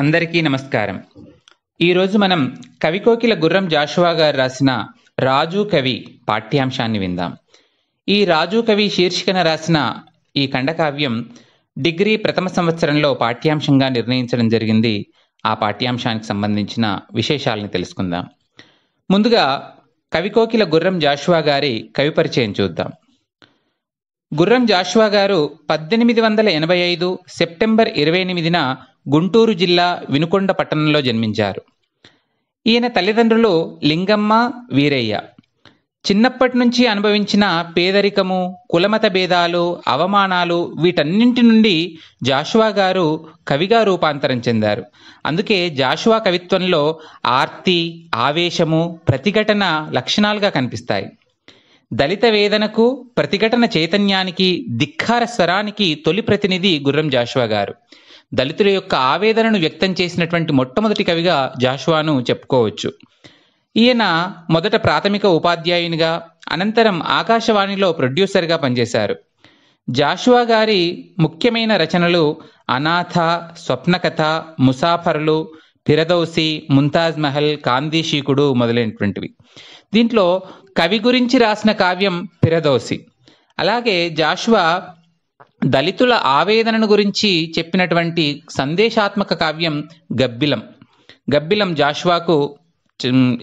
అందరికీ నమస్కారం ఈరోజు మనం కవికోకిల గుర్రం జాషువా గారు రాసిన రాజు కవి పాఠ్యాంశాన్ని విందాం ఈ రాజు కవి శీర్షికన రాసిన ఈ ఖండకావ్యం డిగ్రీ ప్రథమ సంవత్సరంలో పాఠ్యాంశంగా నిర్ణయించడం జరిగింది ఆ పాఠ్యాంశానికి సంబంధించిన విశేషాలను తెలుసుకుందాం ముందుగా కవికోకిల గుర్రం జాషువా గారి కవి పరిచయం చూద్దాం గుర్రం జాషువా గారు పద్దెనిమిది వందల ఎనభై ఐదు సెప్టెంబర్ ఇరవై ఎనిమిదిన గుంటూరు జిల్లా వినుకొండ పట్టణంలో జన్మించారు ఈయన తల్లిదండ్రులు లింగమ్మ వీరయ్య చిన్నప్పటి నుంచి అనుభవించిన పేదరికము కులమత భేదాలు అవమానాలు వీటన్నింటి నుండి జాషువా గారు కవిగా రూపాంతరం చెందారు అందుకే జాషువా కవిత్వంలో ఆర్తి ఆవేశము ప్రతిఘటన లక్షణాలుగా కనిపిస్తాయి దళిత వేదనకు ప్రతిఘటన చైతన్యానికి ధిక్కార స్వరానికి తొలి ప్రతినిధి గుర్రం జాషువా గారు దళితుల యొక్క ఆవేదనను వ్యక్తం చేసినటువంటి మొట్టమొదటి కవిగా జాషువాను చెప్పుకోవచ్చు ఈయన మొదట ప్రాథమిక ఉపాధ్యాయునిగా అనంతరం ఆకాశవాణిలో ప్రొడ్యూసర్గా పనిచేశారు జాషువా గారి ముఖ్యమైన రచనలు అనాథ స్వప్నకథ ముసాఫరులు ఫిరదౌసి ముంతాజ్ మహల్ కాందీశీకుడు మొదలైనటువంటివి దీంట్లో కవి గురించి రాసిన కావ్యం ఫిరదౌసి అలాగే జాషువా దళితుల ఆవేదనను గురించి చెప్పినటువంటి సందేశాత్మక కావ్యం గబ్బిలం గబ్బిలం జాషువాకు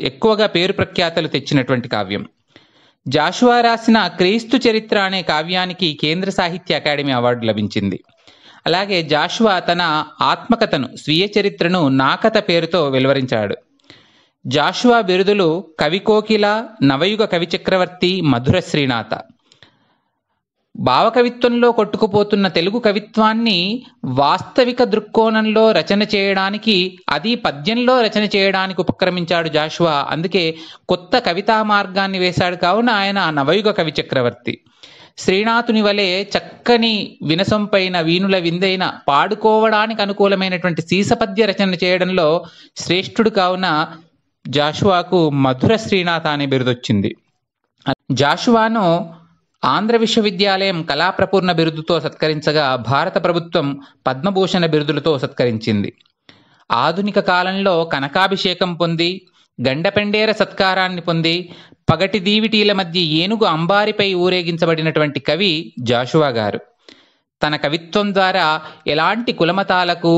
ఎక్కువగా పేరు ప్రఖ్యాతలు తెచ్చినటువంటి కావ్యం జాషువా రాసిన క్రీస్తు చరిత్ర అనే కావ్యానికి కేంద్ర సాహిత్య అకాడమీ అవార్డు లభించింది అలాగే జాషువా తన ఆత్మకథను స్వీయ చరిత్రను నాకథ పేరుతో వెలువరించాడు జాషువా బిరుదులు కవికోకిల నవయుగ కవిచక్రవర్తి మధుర శ్రీనాథ భావకవిత్వంలో కొట్టుకుపోతున్న తెలుగు కవిత్వాన్ని వాస్తవిక దృక్కోణంలో రచన చేయడానికి అది పద్యంలో రచన చేయడానికి ఉపక్రమించాడు జాషువా అందుకే కొత్త కవితా మార్గాన్ని వేశాడు కావున ఆయన నవయుగ కవి చక్రవర్తి శ్రీనాథుని వలె చక్కని వినసంపైన వీణుల విందైన పాడుకోవడానికి అనుకూలమైనటువంటి సీసపద్య రచన చేయడంలో శ్రేష్ఠుడు కావున జాషువాకు మధుర శ్రీనాథ అనే బిరుదొచ్చింది జాషువాను ఆంధ్ర విశ్వవిద్యాలయం కళాప్రపూర్ణ బిరుదుతో సత్కరించగా భారత ప్రభుత్వం పద్మభూషణ బిరుదులతో సత్కరించింది ఆధునిక కాలంలో కనకాభిషేకం పొంది గండపెండేర సత్కారాన్ని పొంది పగటి దీవిటీల మధ్య ఏనుగు అంబారిపై ఊరేగించబడినటువంటి కవి జాషువా గారు తన కవిత్వం ద్వారా ఎలాంటి కులమతాలకు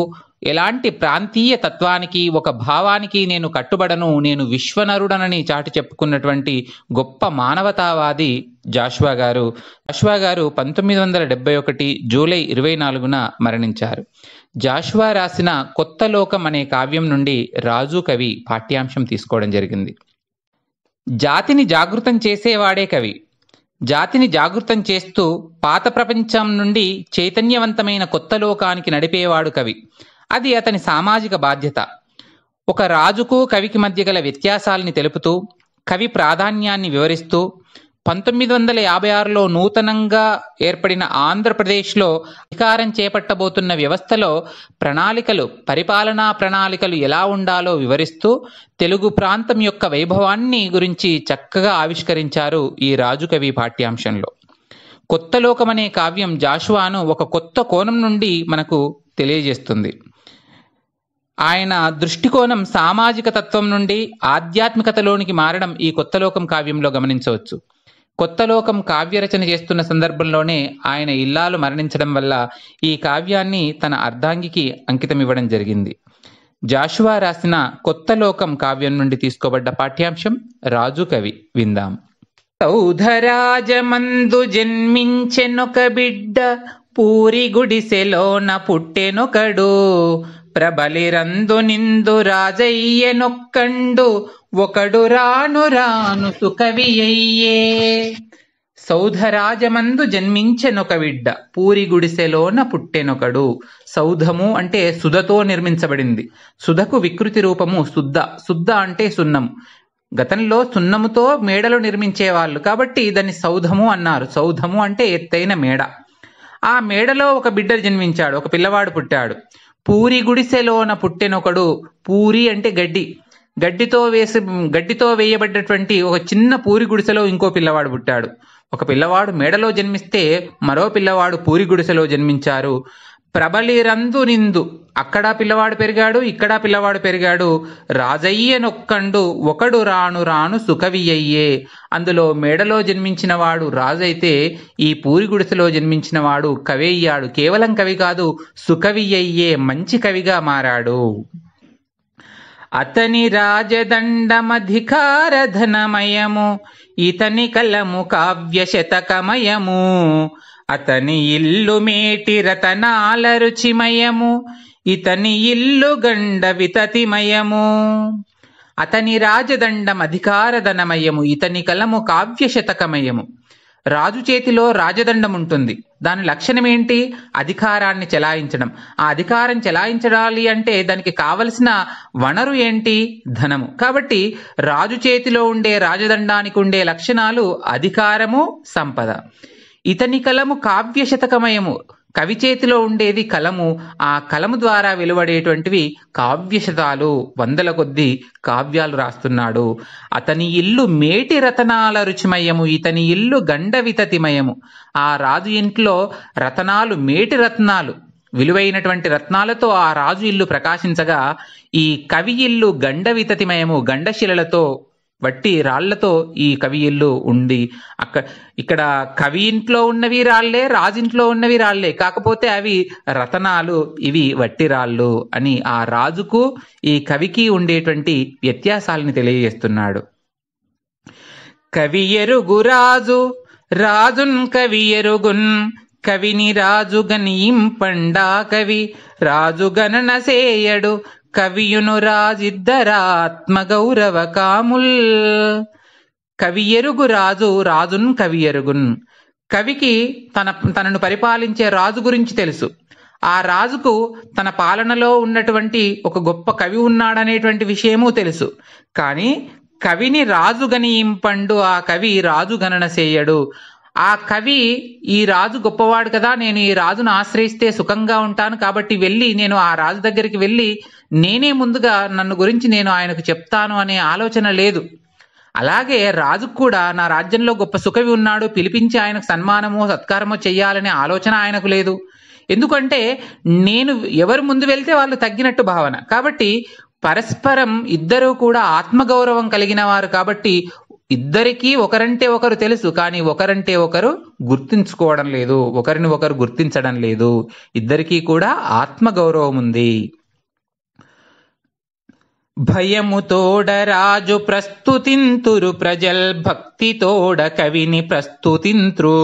ఎలాంటి ప్రాంతీయ తత్వానికి ఒక భావానికి నేను కట్టుబడను నేను విశ్వనరుడనని చాటి చెప్పుకున్నటువంటి గొప్ప మానవతావాది జాష్వా గారు జాష్వా గారు పంతొమ్మిది వందల డెబ్బై ఒకటి జూలై ఇరవై నాలుగున మరణించారు జాష్వా రాసిన కొత్త లోకం అనే కావ్యం నుండి రాజు కవి పాఠ్యాంశం తీసుకోవడం జరిగింది జాతిని జాగృతం చేసేవాడే కవి జాతిని జాగృతం చేస్తూ పాత ప్రపంచం నుండి చైతన్యవంతమైన కొత్త లోకానికి నడిపేవాడు కవి అది అతని సామాజిక బాధ్యత ఒక రాజుకు కవికి మధ్య గల వ్యత్యాసాలని తెలుపుతూ కవి ప్రాధాన్యాన్ని వివరిస్తూ పంతొమ్మిది వందల యాభై ఆరులో నూతనంగా ఏర్పడిన ఆంధ్రప్రదేశ్లో అధికారం చేపట్టబోతున్న వ్యవస్థలో ప్రణాళికలు పరిపాలనా ప్రణాళికలు ఎలా ఉండాలో వివరిస్తూ తెలుగు ప్రాంతం యొక్క వైభవాన్ని గురించి చక్కగా ఆవిష్కరించారు ఈ రాజుకవి పాఠ్యాంశంలో కొత్త లోకమనే కావ్యం జాషువాను ఒక కొత్త కోణం నుండి మనకు తెలియజేస్తుంది ఆయన దృష్టికోణం సామాజిక తత్వం నుండి ఆధ్యాత్మికతలోనికి మారడం ఈ కొత్త లోకం కావ్యంలో గమనించవచ్చు కొత్త లోకం కావ్యరచన చేస్తున్న సందర్భంలోనే ఆయన ఇల్లాలు మరణించడం వల్ల ఈ కావ్యాన్ని తన అర్ధాంగికి అంకితమివ్వడం జరిగింది జాషువా రాసిన కొత్త లోకం కావ్యం నుండి తీసుకోబడ్డ పాఠ్యాంశం రాజు కవి విందాం సౌధరాజమందు జన్మించెనొక బిడ్డ పూరి గుడిసెలోన పుట్టెనొకడు ప్రబలిరందు నిందు రాజయ్యనొక్కండు ఒకడు రాను రాను సుఖవియ్యే సౌధరాజమందు జన్మించెనొక విడ్డ పూరి గుడిసెలోన పుట్టెనొకడు సౌధము అంటే సుధతో నిర్మించబడింది సుధకు వికృతి రూపము సుద్ద శుద్ధ అంటే సున్నము గతంలో సున్నముతో మేడలు నిర్మించేవాళ్ళు కాబట్టి దాన్ని సౌధము అన్నారు సౌధము అంటే ఎత్తైన మేడ ఆ మేడలో ఒక బిడ్డ జన్మించాడు ఒక పిల్లవాడు పుట్టాడు పూరి గుడిసెలోన పుట్టెనొకడు పూరి అంటే గడ్డి గడ్డితో వేసి గడ్డితో వేయబడ్డటువంటి ఒక చిన్న పూరి గుడిసెలో ఇంకో పిల్లవాడు పుట్టాడు ఒక పిల్లవాడు మేడలో జన్మిస్తే మరో పిల్లవాడు పూరి గుడిసెలో జన్మించారు ప్రబలిరందు నిందు అక్కడా పిల్లవాడు పెరిగాడు ఇక్కడా పిల్లవాడు పెరిగాడు రాజయ్యనొక్కండు ఒకడు రాను రాను సుఖవియ్యే అందులో మేడలో జన్మించినవాడు రాజైతే ఈ పూరి గుడిసెలో జన్మించినవాడు కవయ్యాడు కేవలం కవి కాదు సుఖవియ్యే మంచి కవిగా మారాడు అతని రాజదండమధికారధనమయము ఇతని కలము కావ్య శతకమయము అతని ఇల్లు మేటి రతనాల రుచిమయము ఇతని ఇల్లు గండ వితతిమయము అతని రాజదండం అధికారధనమయము ఇతని కలము కావ్యశతకమయము రాజు చేతిలో రాజదండం ఉంటుంది దాని లక్షణం ఏంటి అధికారాన్ని చెలాయించడం ఆ అధికారం చెలాయించడాలి అంటే దానికి కావలసిన వనరు ఏంటి ధనము కాబట్టి రాజు చేతిలో ఉండే రాజదండానికి ఉండే లక్షణాలు అధికారము సంపద ఇతని కలము కావ్యశతకమయము కవి చేతిలో ఉండేది కలము ఆ కలము ద్వారా వెలువడేటువంటివి కావ్యశతాలు వందల కొద్దీ కావ్యాలు రాస్తున్నాడు అతని ఇల్లు మేటి రతనాల రుచిమయము ఇతని ఇల్లు గండవితతిమయము ఆ రాజు ఇంట్లో రతనాలు మేటి రత్నాలు విలువైనటువంటి రత్నాలతో ఆ రాజు ఇల్లు ప్రకాశించగా ఈ కవి ఇల్లు గండవితతిమయము గండశిలలతో వట్టి రాళ్లతో ఈ కవి ఇల్లు ఉండి అక్క ఇక్కడ కవి ఇంట్లో ఉన్నవి రాళ్లే రాజింట్లో ఉన్నవి రాళ్లే కాకపోతే అవి రతనాలు ఇవి వట్టి రాళ్ళు అని ఆ రాజుకు ఈ కవికి ఉండేటువంటి వ్యత్యాసాలని తెలియజేస్తున్నాడు కవి ఎరుగు రాజు రాజున్ కవి ఎరుగున్ కవిని రాజుగనీంపండా కవి రాజుగణన సేయడు కవియును రాజిద్దరాత్మ గౌరవ కాముల్ ఎరుగు రాజు రాజున్ ఎరుగున్ కవికి తన తనను పరిపాలించే రాజు గురించి తెలుసు ఆ రాజుకు తన పాలనలో ఉన్నటువంటి ఒక గొప్ప కవి ఉన్నాడనేటువంటి విషయము తెలుసు కానీ కవిని రాజు గనియింపండు ఆ కవి రాజు గణన చేయడు ఆ కవి ఈ రాజు గొప్పవాడు కదా నేను ఈ రాజును ఆశ్రయిస్తే సుఖంగా ఉంటాను కాబట్టి వెళ్ళి నేను ఆ రాజు దగ్గరికి వెళ్ళి నేనే ముందుగా నన్ను గురించి నేను ఆయనకు చెప్తాను అనే ఆలోచన లేదు అలాగే రాజు కూడా నా రాజ్యంలో గొప్ప సుఖవి ఉన్నాడు పిలిపించి ఆయనకు సన్మానమో సత్కారమో చేయాలనే ఆలోచన ఆయనకు లేదు ఎందుకంటే నేను ఎవరు ముందు వెళ్తే వాళ్ళు తగ్గినట్టు భావన కాబట్టి పరస్పరం ఇద్దరూ కూడా ఆత్మగౌరవం కలిగిన వారు కాబట్టి ఇద్దరికీ ఒకరంటే ఒకరు తెలుసు కానీ ఒకరంటే ఒకరు గుర్తించుకోవడం లేదు ఒకరిని ఒకరు గుర్తించడం లేదు ఇద్దరికీ కూడా ఆత్మగౌరవం ఉంది భయముతోడ రాజు ప్రస్తుతింతురు ప్రజల్ భక్తితోడ కవిని ప్రస్తుతింత్రు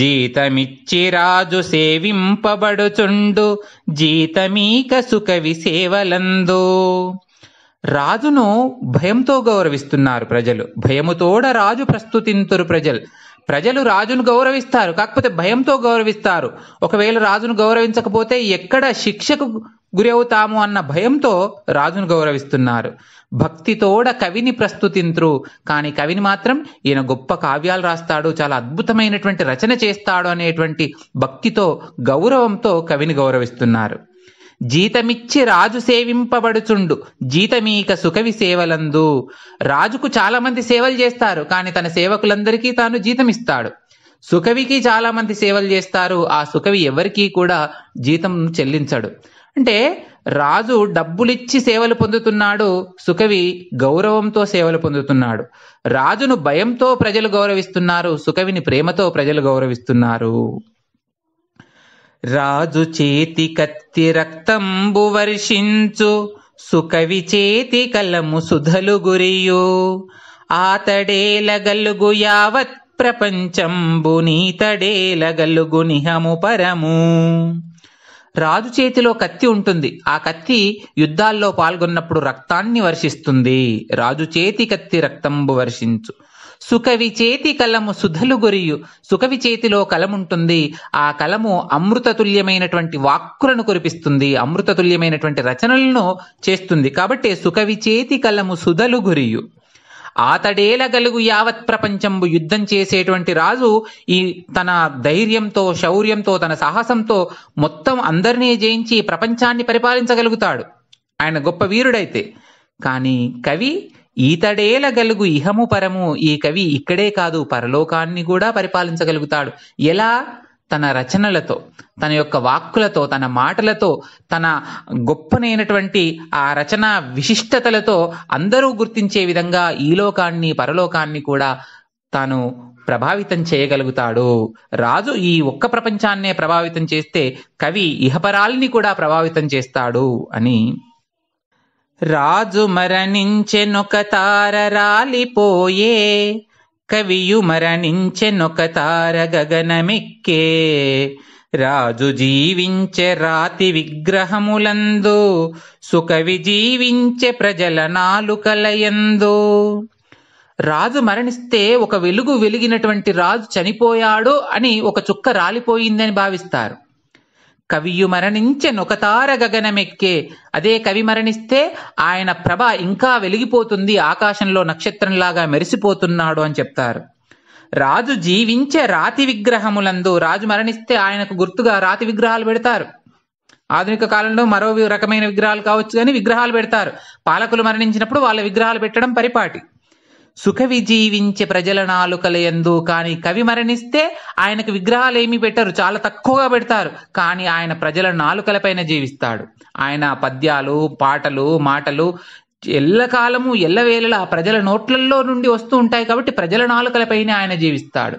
జీతమిచ్చి రాజు సేవింపబడుచుండు జీతమీక సుకవి సేవలందు రాజును భయంతో గౌరవిస్తున్నారు ప్రజలు భయముతోడ రాజు ప్రస్తుతింతురు ప్రజలు ప్రజలు రాజును గౌరవిస్తారు కాకపోతే భయంతో గౌరవిస్తారు ఒకవేళ రాజును గౌరవించకపోతే ఎక్కడ శిక్షకు గురి అవుతాము అన్న భయంతో రాజును గౌరవిస్తున్నారు భక్తితోడ కవిని ప్రస్తుతింత్రు కానీ కవిని మాత్రం ఈయన గొప్ప కావ్యాలు రాస్తాడు చాలా అద్భుతమైనటువంటి రచన చేస్తాడు అనేటువంటి భక్తితో గౌరవంతో కవిని గౌరవిస్తున్నారు జీతమిచ్చి రాజు సేవింపబడుచుండు జీతమీక సుఖవి సేవలందు రాజుకు చాలామంది సేవలు చేస్తారు కానీ తన సేవకులందరికీ తాను జీతమిస్తాడు సుఖవికి చాలామంది సేవలు చేస్తారు ఆ సుఖవి ఎవరికీ కూడా జీతం చెల్లించడు అంటే రాజు డబ్బులిచ్చి సేవలు పొందుతున్నాడు సుఖవి గౌరవంతో సేవలు పొందుతున్నాడు రాజును భయంతో ప్రజలు గౌరవిస్తున్నారు సుఖవిని ప్రేమతో ప్రజలు గౌరవిస్తున్నారు రాజు చేతి కత్తి రక్తంబు వర్షించు సుకవి చేతి కలము సుధలు గురియు ఆతడేలగలుగు యావత్ ప్రపంచంబు నీతడేలగలుగు నిహము పరము రాజు చేతిలో కత్తి ఉంటుంది ఆ కత్తి యుద్ధాల్లో పాల్గొన్నప్పుడు రక్తాన్ని వర్షిస్తుంది రాజు చేతి కత్తి రక్తంబు వర్షించు సుకవి చేతి కలము సుధలు గొరియు సుకవి చేతిలో కలముంటుంది ఆ కలము అమృతతుల్యమైనటువంటి వాక్కులను కురిపిస్తుంది అమృతతుల్యమైనటువంటి రచనలను చేస్తుంది కాబట్టి సుకవి చేతి కలము సుధలు గొరియు ఆతడేల గలుగు యావత్ ప్రపంచంబు యుద్ధం చేసేటువంటి రాజు ఈ తన ధైర్యంతో శౌర్యంతో తన సాహసంతో మొత్తం అందరినీ జయించి ప్రపంచాన్ని పరిపాలించగలుగుతాడు ఆయన గొప్ప వీరుడైతే కానీ కవి ఈతడేల గలుగు ఇహము పరము ఈ కవి ఇక్కడే కాదు పరలోకాన్ని కూడా పరిపాలించగలుగుతాడు ఎలా తన రచనలతో తన యొక్క వాక్కులతో తన మాటలతో తన గొప్పనైనటువంటి ఆ రచన విశిష్టతలతో అందరూ గుర్తించే విధంగా ఈ లోకాన్ని పరలోకాన్ని కూడా తాను ప్రభావితం చేయగలుగుతాడు రాజు ఈ ఒక్క ప్రపంచాన్నే ప్రభావితం చేస్తే కవి ఇహపరాల్ని కూడా ప్రభావితం చేస్తాడు అని రాజు మరణించెనొక తార రాలిపోయే కవియు మరణించెనొక తార గగనమెక్కే రాజు జీవించే రాతి విగ్రహములందు సుకవి జీవించే ప్రజల నాలుకలయందు రాజు మరణిస్తే ఒక వెలుగు వెలిగినటువంటి రాజు చనిపోయాడు అని ఒక చుక్క రాలిపోయిందని భావిస్తారు కవియు మరణించే నొకతార గగనమెక్కే అదే కవి మరణిస్తే ఆయన ప్రభ ఇంకా వెలిగిపోతుంది ఆకాశంలో నక్షత్రంలాగా మెరిసిపోతున్నాడు అని చెప్తారు రాజు జీవించే రాతి విగ్రహములందు రాజు మరణిస్తే ఆయనకు గుర్తుగా రాతి విగ్రహాలు పెడతారు ఆధునిక కాలంలో మరో రకమైన విగ్రహాలు కావచ్చు కానీ విగ్రహాలు పెడతారు పాలకులు మరణించినప్పుడు వాళ్ళ విగ్రహాలు పెట్టడం పరిపాటి సుఖ విజీవించే ప్రజల నాలుకలయందు కానీ కవి మరణిస్తే ఆయనకు విగ్రహాలు ఏమి పెట్టరు చాలా తక్కువగా పెడతారు కానీ ఆయన ప్రజల నాలుకలపైన జీవిస్తాడు ఆయన పద్యాలు పాటలు మాటలు ఎల్లకాలము ఎల్లవేళలా ప్రజల నోట్లల్లో నుండి వస్తూ ఉంటాయి కాబట్టి ప్రజల నాలుకలపైనే ఆయన జీవిస్తాడు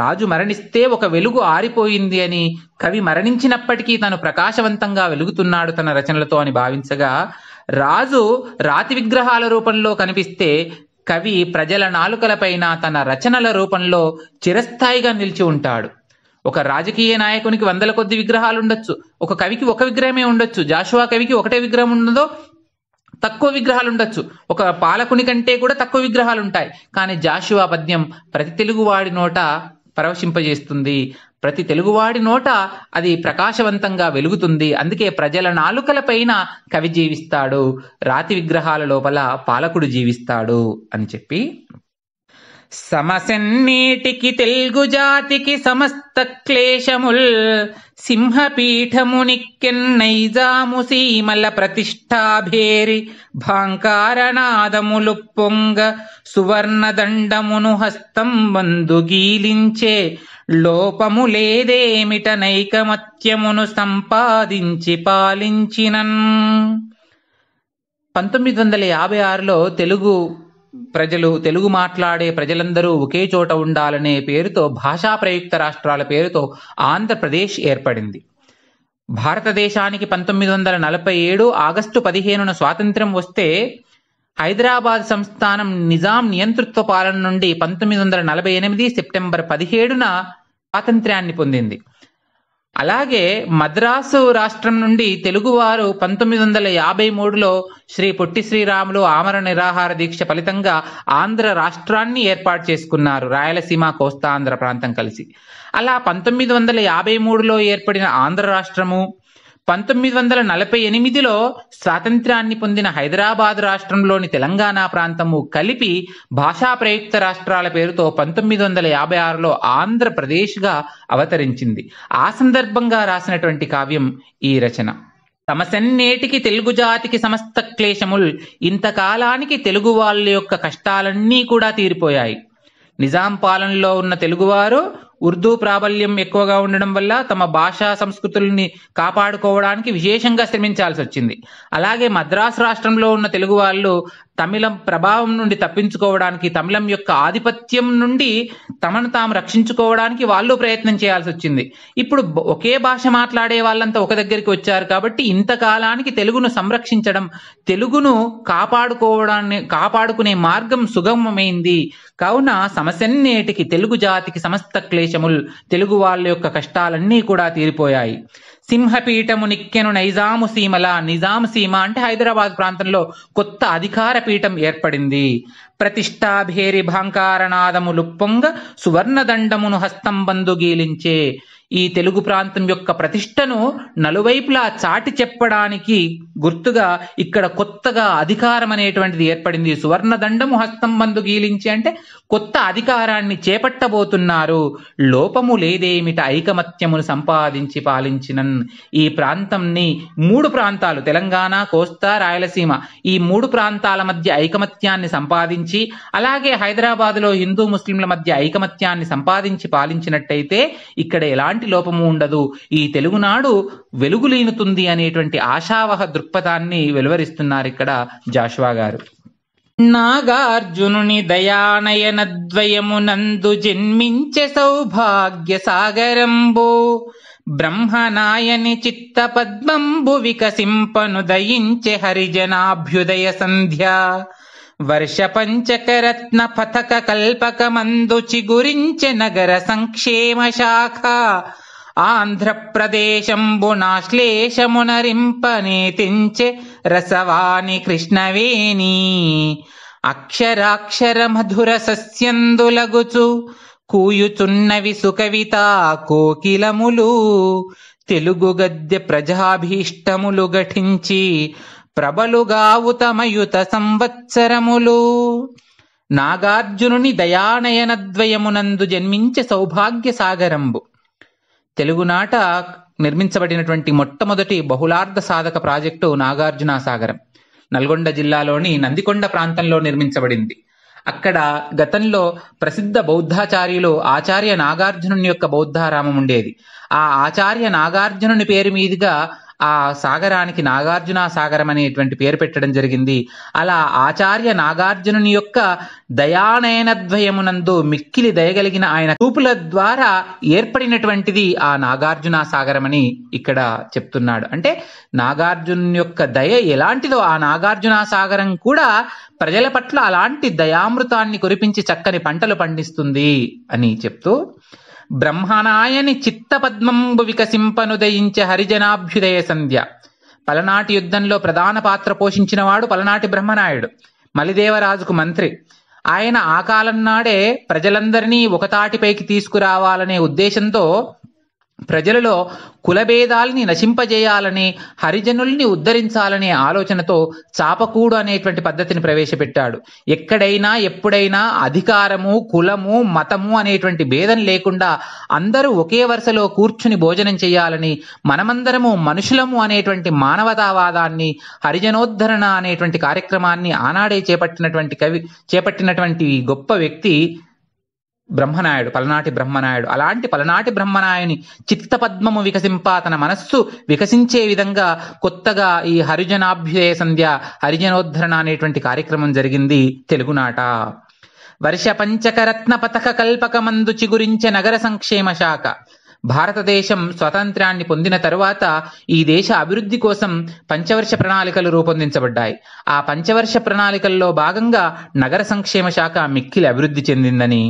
రాజు మరణిస్తే ఒక వెలుగు ఆరిపోయింది అని కవి మరణించినప్పటికీ తను ప్రకాశవంతంగా వెలుగుతున్నాడు తన రచనలతో అని భావించగా రాజు రాతి విగ్రహాల రూపంలో కనిపిస్తే కవి ప్రజల నాలుకలపైన తన రచనల రూపంలో చిరస్థాయిగా నిలిచి ఉంటాడు ఒక రాజకీయ నాయకునికి వందల కొద్ది విగ్రహాలు ఉండొచ్చు ఒక కవికి ఒక విగ్రహమే ఉండొచ్చు జాషువా కవికి ఒకటే విగ్రహం ఉండదో తక్కువ విగ్రహాలు ఉండొచ్చు ఒక పాలకుని కంటే కూడా తక్కువ విగ్రహాలు ఉంటాయి కానీ జాషువా పద్యం ప్రతి తెలుగువాడి నోట ప్రవశింపజేస్తుంది ప్రతి తెలుగువాడి నోట అది ప్రకాశవంతంగా వెలుగుతుంది అందుకే ప్రజల నాలుకలపైన కవి జీవిస్తాడు రాతి విగ్రహాల లోపల పాలకుడు జీవిస్తాడు అని చెప్పి సమసన్నీటికి తెలుగు జాతికి సమస్త క్లేశముల్ సింహపీఠమునికెన్నైజాము సీమల ప్రతిష్టాభేరి భాంకారనాదములు పొంగ సువర్ణదండమును హస్తం వందు గీలించే లోపము లేదేమిట నైకమత్యమును సంపాదించి పాలించినన్ పంతొమ్మిది వందల యాభై ఆరులో తెలుగు ప్రజలు తెలుగు మాట్లాడే ప్రజలందరూ ఒకే చోట ఉండాలనే పేరుతో భాషా ప్రయుక్త రాష్ట్రాల పేరుతో ఆంధ్రప్రదేశ్ ఏర్పడింది భారతదేశానికి పంతొమ్మిది వందల నలభై ఏడు ఆగస్టు పదిహేనున స్వాతంత్ర్యం వస్తే హైదరాబాద్ సంస్థానం నిజాం నియంతృత్వ పాలన నుండి పంతొమ్మిది వందల నలభై ఎనిమిది సెప్టెంబర్ పదిహేడున స్వాతంత్ర్యాన్ని పొందింది అలాగే మద్రాసు రాష్ట్రం నుండి తెలుగువారు పంతొమ్మిది వందల యాభై మూడులో శ్రీ పొట్టి శ్రీరాములు ఆమర నిరాహార దీక్ష ఫలితంగా ఆంధ్ర రాష్ట్రాన్ని ఏర్పాటు చేసుకున్నారు రాయలసీమ కోస్తాంధ్ర ప్రాంతం కలిసి అలా పంతొమ్మిది వందల యాభై మూడులో ఏర్పడిన ఆంధ్ర రాష్ట్రము పంతొమ్మిది వందల నలభై ఎనిమిదిలో స్వాతంత్రాన్ని పొందిన హైదరాబాద్ రాష్ట్రంలోని తెలంగాణ ప్రాంతము కలిపి భాషా ప్రయుక్త రాష్ట్రాల పేరుతో పంతొమ్మిది వందల యాభై ఆరులో ఆంధ్రప్రదేశ్గా అవతరించింది ఆ సందర్భంగా రాసినటువంటి కావ్యం ఈ రచన తమసన్నేటికి తెలుగు జాతికి సమస్త క్లేశముల్ ఇంతకాలానికి తెలుగు వాళ్ళ యొక్క కష్టాలన్నీ కూడా తీరిపోయాయి నిజాం పాలనలో ఉన్న తెలుగువారు ఉర్దూ ప్రాబల్యం ఎక్కువగా ఉండడం వల్ల తమ భాషా సంస్కృతుల్ని కాపాడుకోవడానికి విశేషంగా శ్రమించాల్సి వచ్చింది అలాగే మద్రాసు రాష్ట్రంలో ఉన్న తెలుగు వాళ్ళు తమిళం ప్రభావం నుండి తప్పించుకోవడానికి తమిళం యొక్క ఆధిపత్యం నుండి తమను తాము రక్షించుకోవడానికి వాళ్ళు ప్రయత్నం చేయాల్సి వచ్చింది ఇప్పుడు ఒకే భాష మాట్లాడే వాళ్ళంతా ఒక దగ్గరికి వచ్చారు కాబట్టి ఇంతకాలానికి తెలుగును సంరక్షించడం తెలుగును కాపాడుకోవడాన్ని కాపాడుకునే మార్గం సుగమమైంది కావున సమస్యన్నేటికి తెలుగు జాతికి సమస్త క్లేశముల్ తెలుగు వాళ్ళ యొక్క కష్టాలన్నీ కూడా తీరిపోయాయి సింహపీఠము నిక్కెను నైజాము సీమల నిజాం సీమ అంటే హైదరాబాద్ ప్రాంతంలో కొత్త అధికార పీఠం ఏర్పడింది ప్రతిష్టాభేరి భాంకారనాదము లుప్పొంగ సువర్ణదండమును హస్తంబందు గీలించే ఈ తెలుగు ప్రాంతం యొక్క ప్రతిష్టను నలువైపులా చాటి చెప్పడానికి గుర్తుగా ఇక్కడ కొత్తగా అధికారం అనేటువంటిది ఏర్పడింది సువర్ణదండము హస్తం బందు గీలించి అంటే కొత్త అధికారాన్ని చేపట్టబోతున్నారు లోపము లేదేమిట ఐకమత్యమును సంపాదించి పాలించిన ఈ ప్రాంతంని మూడు ప్రాంతాలు తెలంగాణ కోస్తా రాయలసీమ ఈ మూడు ప్రాంతాల మధ్య ఐకమత్యాన్ని సంపాదించి అలాగే హైదరాబాద్లో హిందూ ముస్లింల మధ్య ఐకమత్యాన్ని సంపాదించి పాలించినట్టయితే ఇక్కడ ఎలాంటి ఎలాంటి లోపము ఉండదు ఈ తెలుగునాడు వెలుగులీనుతుంది అనేటువంటి ఆశావహ దృక్పథాన్ని వెలువరిస్తున్నారు ఇక్కడ జాషువా గారు నాగార్జునుని నందు జన్మించే సౌభాగ్య సాగరంబు బ్రహ్మనాయని చిత్త పద్మంబు వికసింపను దయించే హరిజనాభ్యుదయ సంధ్య వర్షపంచకరత్న పథక కల్పకమందు చిగురించె నగర సంక్షేమ శాఖ ఆంధ్రప్రదేశంబునాశ్లేషమునరింపనేతించె రసవాణి కృష్ణవేణి అక్షరాక్షర మధుర సస్యందులగుచు కూయుచున్నవి సుకవిత కోకిలములు తెలుగు గద్య ప్రజాభీష్టములు గఠించి ప్రబలుగావుతమయుత సంవత్సరములు నాగార్జునుని దయానయనద్వయమునందు జన్మించే సౌభాగ్య సాగరంబు తెలుగునాట నిర్మించబడినటువంటి మొట్టమొదటి బహుళార్థ సాధక ప్రాజెక్టు నాగార్జున సాగరం నల్గొండ జిల్లాలోని నందికొండ ప్రాంతంలో నిర్మించబడింది అక్కడ గతంలో ప్రసిద్ధ బౌద్ధాచార్యులు ఆచార్య నాగార్జునుని యొక్క బౌద్ధారామం ఉండేది ఆ ఆచార్య నాగార్జునుని పేరు మీదుగా ఆ సాగరానికి నాగార్జున సాగరం అనేటువంటి పేరు పెట్టడం జరిగింది అలా ఆచార్య నాగార్జునుని యొక్క దయానయనద్వయమునందు మిక్కిలి దయగలిగిన ఆయన చూపుల ద్వారా ఏర్పడినటువంటిది ఆ నాగార్జున అని ఇక్కడ చెప్తున్నాడు అంటే నాగార్జున్ యొక్క దయ ఎలాంటిదో ఆ నాగార్జున సాగరం కూడా ప్రజల పట్ల అలాంటి దయామృతాన్ని కురిపించి చక్కని పంటలు పండిస్తుంది అని చెప్తూ బ్రహ్మనాయని చిత్త చిత్తపద్మంబు వికసింపనుదయించే హరిజనాభ్యుదయ సంధ్య పలనాటి యుద్ధంలో ప్రధాన పాత్ర పోషించినవాడు పలనాటి బ్రహ్మనాయుడు మలిదేవరాజుకు మంత్రి ఆయన ఆ కాలం నాడే ప్రజలందరినీ ఒకతాటిపైకి తీసుకురావాలనే ఉద్దేశంతో ప్రజలలో కులభేదాల్ని నశింపజేయాలని హరిజనుల్ని ఉద్ధరించాలనే ఆలోచనతో చాపకూడు అనేటువంటి పద్ధతిని ప్రవేశపెట్టాడు ఎక్కడైనా ఎప్పుడైనా అధికారము కులము మతము అనేటువంటి భేదం లేకుండా అందరూ ఒకే వరుసలో కూర్చుని భోజనం చేయాలని మనమందరము మనుషులము అనేటువంటి మానవతావాదాన్ని హరిజనోద్ధరణ అనేటువంటి కార్యక్రమాన్ని ఆనాడే చేపట్టినటువంటి కవి చేపట్టినటువంటి గొప్ప వ్యక్తి బ్రహ్మనాయుడు పలనాటి బ్రహ్మనాయుడు అలాంటి పలనాటి బ్రహ్మనాయుని చిత్త పద్మము వికసింప తన మనస్సు వికసించే విధంగా కొత్తగా ఈ హరిజనాభ్యుదయ సంధ్య హరిజనోద్ధరణ అనేటువంటి కార్యక్రమం జరిగింది తెలుగునాట వర్ష పంచకరత్న పథక మందు చిగురించే నగర సంక్షేమ శాఖ భారతదేశం స్వాతంత్ర్యాన్ని పొందిన తరువాత ఈ దేశ అభివృద్ధి కోసం పంచవర్ష ప్రణాళికలు రూపొందించబడ్డాయి ఆ పంచవర్ష ప్రణాళికల్లో భాగంగా నగర సంక్షేమ శాఖ మిక్కిలి అభివృద్ధి చెందిందని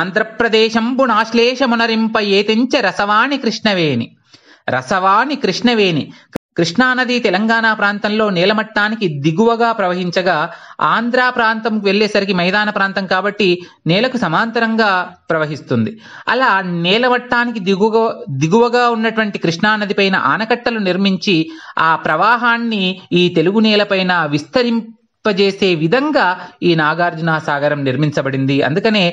ఆంధ్రప్రదేశంబునాశ్లేషమునరింప ఏతించ రసవాణి కృష్ణవేణి రసవాణి కృష్ణవేణి కృష్ణానది తెలంగాణ ప్రాంతంలో నేలమట్టానికి దిగువగా ప్రవహించగా ఆంధ్ర ప్రాంతం వెళ్ళేసరికి మైదాన ప్రాంతం కాబట్టి నేలకు సమాంతరంగా ప్రవహిస్తుంది అలా నేలమట్టానికి దిగువ దిగువగా ఉన్నటువంటి కృష్ణానది పైన ఆనకట్టలు నిర్మించి ఆ ప్రవాహాన్ని ఈ తెలుగు నేలపైన విస్తరింపజేసే విధంగా ఈ నాగార్జున సాగరం నిర్మించబడింది అందుకనే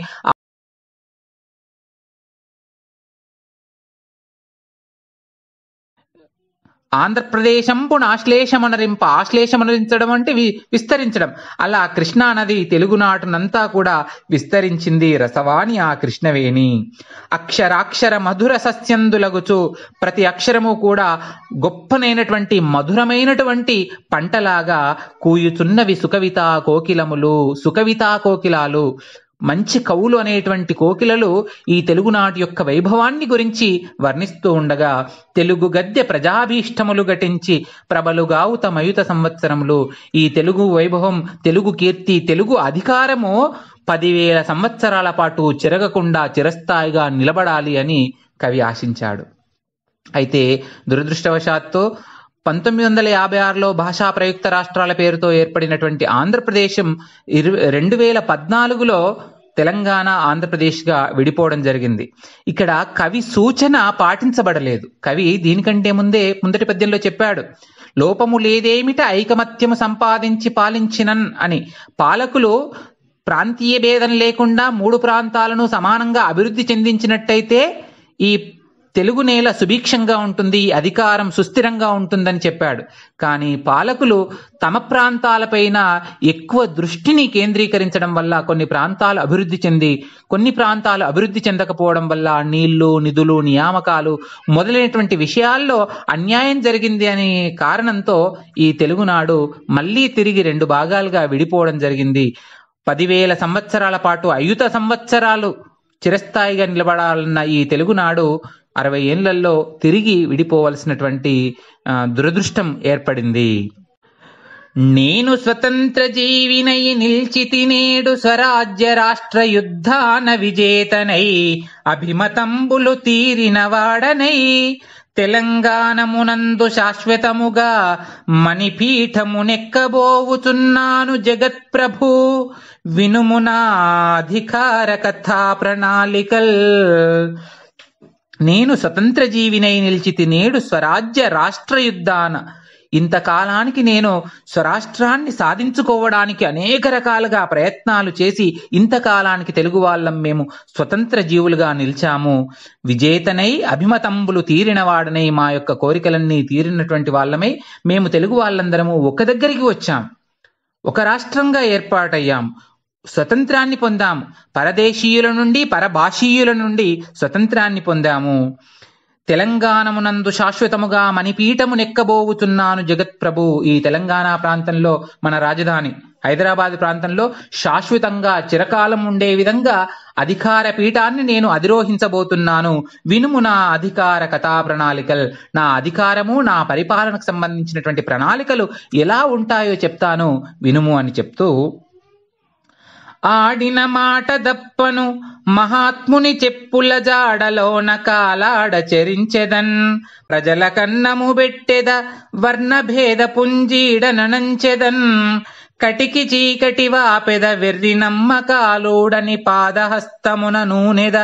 ఆంధ్రప్రదేశంపున ఆశ్లేషమనరింప ఆశ్లేషమనరించడం అంటే వి విస్తరించడం అలా కృష్ణా నది తెలుగునాటునంతా కూడా విస్తరించింది రసవాణి ఆ కృష్ణవేణి అక్షరాక్షర మధుర సస్యందులగుచు ప్రతి అక్షరము కూడా గొప్పనైనటువంటి మధురమైనటువంటి పంటలాగా కూయుచున్నవి సుకవితా కోకిలములు సుకవితా కోకిలాలు మంచి కవులు అనేటువంటి కోకిలలు ఈ తెలుగునాటి యొక్క వైభవాన్ని గురించి వర్ణిస్తూ ఉండగా తెలుగు గద్య ప్రజాభీష్టములు ఘటించి ప్రబలుగావుత మయుత సంవత్సరములు ఈ తెలుగు వైభవం తెలుగు కీర్తి తెలుగు అధికారము పదివేల సంవత్సరాల పాటు చిరగకుండా చిరస్థాయిగా నిలబడాలి అని కవి ఆశించాడు అయితే దురదృష్టవశాత్తు పంతొమ్మిది వందల యాభై ఆరులో భాషా ప్రయుక్త రాష్ట్రాల పేరుతో ఏర్పడినటువంటి ఆంధ్రప్రదేశం ఇరవై రెండు వేల పద్నాలుగులో తెలంగాణ ఆంధ్రప్రదేశ్గా విడిపోవడం జరిగింది ఇక్కడ కవి సూచన పాటించబడలేదు కవి దీనికంటే ముందే ముందటి పద్యంలో చెప్పాడు లోపము లేదేమిట ఐకమత్యము సంపాదించి పాలించినన్ అని పాలకులు ప్రాంతీయ భేదం లేకుండా మూడు ప్రాంతాలను సమానంగా అభివృద్ధి చెందించినట్టయితే ఈ తెలుగు నేల సుభీక్షంగా ఉంటుంది అధికారం సుస్థిరంగా ఉంటుందని చెప్పాడు కానీ పాలకులు తమ ప్రాంతాలపైన ఎక్కువ దృష్టిని కేంద్రీకరించడం వల్ల కొన్ని ప్రాంతాలు అభివృద్ధి చెంది కొన్ని ప్రాంతాలు అభివృద్ధి చెందకపోవడం వల్ల నీళ్లు నిధులు నియామకాలు మొదలైనటువంటి విషయాల్లో అన్యాయం జరిగింది అనే కారణంతో ఈ తెలుగునాడు మళ్ళీ తిరిగి రెండు భాగాలుగా విడిపోవడం జరిగింది పదివేల సంవత్సరాల పాటు అయుత సంవత్సరాలు చిరస్థాయిగా నిలబడాలన్న ఈ తెలుగునాడు అరవై ఏళ్లలో తిరిగి విడిపోవలసినటువంటి దురదృష్టం ఏర్పడింది నేను స్వతంత్ర జీవినై నిల్చితి నేడు స్వరాజ్య రాష్ట్ర యుద్ధాన విజేతనై అభిమతంబులు తీరిన వాడనై తెలంగాణమునందు శాశ్వతముగా మణిపీఠమునెక్కబోవుచున్నాను జగత్ప్రభు వినుమునా అధికార కథా ప్రణాళికల్ నేను స్వతంత్ర జీవినై నిలిచితి నేడు స్వరాజ్య రాష్ట్ర యుద్ధాన ఇంతకాలానికి నేను స్వరాష్ట్రాన్ని సాధించుకోవడానికి అనేక రకాలుగా ప్రయత్నాలు చేసి ఇంతకాలానికి తెలుగు వాళ్ళం మేము స్వతంత్ర జీవులుగా నిలిచాము విజేతనై అభిమతంబులు తీరినవాడనై మా యొక్క కోరికలన్నీ తీరినటువంటి వాళ్ళమై మేము తెలుగు వాళ్ళందరము ఒక దగ్గరికి వచ్చాం ఒక రాష్ట్రంగా ఏర్పాటయ్యాం స్వతంత్రాన్ని పొందాము పరదేశీయుల నుండి పరభాషీయుల నుండి స్వతంత్రాన్ని పొందాము తెలంగాణమునందు శాశ్వతముగా మణిపీఠము నెక్కబోగుతున్నాను జగత్ప్రభు ఈ తెలంగాణ ప్రాంతంలో మన రాజధాని హైదరాబాద్ ప్రాంతంలో శాశ్వతంగా చిరకాలం ఉండే విధంగా అధికార పీఠాన్ని నేను అధిరోహించబోతున్నాను వినుము నా అధికార కథా ప్రణాళికలు నా అధికారము నా పరిపాలనకు సంబంధించినటువంటి ప్రణాళికలు ఎలా ఉంటాయో చెప్తాను వినుము అని చెప్తూ ఆడిన మాట దప్పను మహాత్ముని చెప్పుల జాడలోన కాలాడ ప్రజల కన్నము బెట్టెద వర్ణభేద నంచెదన్ కటికి చీకటి వాపెద వెర్రి నమ్మకాలూడని పాదహస్తమున నూనెద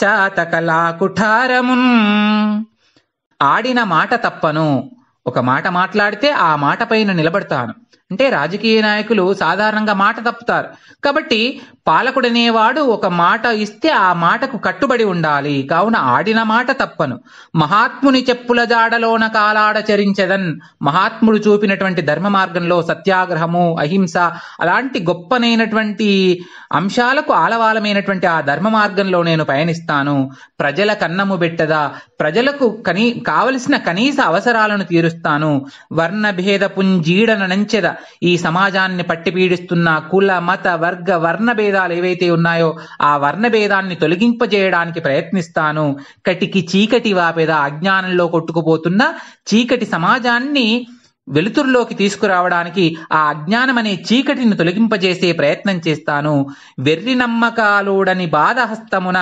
శాతకలాకుఠారమున్ ఆడిన మాట తప్పను ఒక మాట మాట్లాడితే ఆ మాట నిలబడతాను అంటే రాజకీయ నాయకులు సాధారణంగా మాట తప్పుతారు కాబట్టి పాలకుడనేవాడు ఒక మాట ఇస్తే ఆ మాటకు కట్టుబడి ఉండాలి కావున ఆడిన మాట తప్పను మహాత్ముని చెప్పుల జాడలోన కాలాడ మహాత్ముడు చూపినటువంటి ధర్మ మార్గంలో సత్యాగ్రహము అహింస అలాంటి గొప్పనైనటువంటి అంశాలకు ఆలవాలమైనటువంటి ఆ ధర్మ మార్గంలో నేను పయనిస్తాను ప్రజల కన్నము బెట్టదా ప్రజలకు కనీ కావలసిన కనీస అవసరాలను తీరుస్తాను వర్ణ భేద పుంజీడన నంచెదా ఈ సమాజాన్ని పట్టి పీడిస్తున్న కుల మత వర్గ వర్ణ భేదాలు ఏవైతే ఉన్నాయో ఆ వర్ణ భేదాన్ని తొలగింపజేయడానికి ప్రయత్నిస్తాను కటికి చీకటి వాపేద అజ్ఞానంలో కొట్టుకుపోతున్న చీకటి సమాజాన్ని వెలుతురులోకి తీసుకురావడానికి ఆ అజ్ఞానం అనే చీకటిని తొలగింపజేసే ప్రయత్నం చేస్తాను వెర్రి నమ్మకాలుడని బాధహస్తమున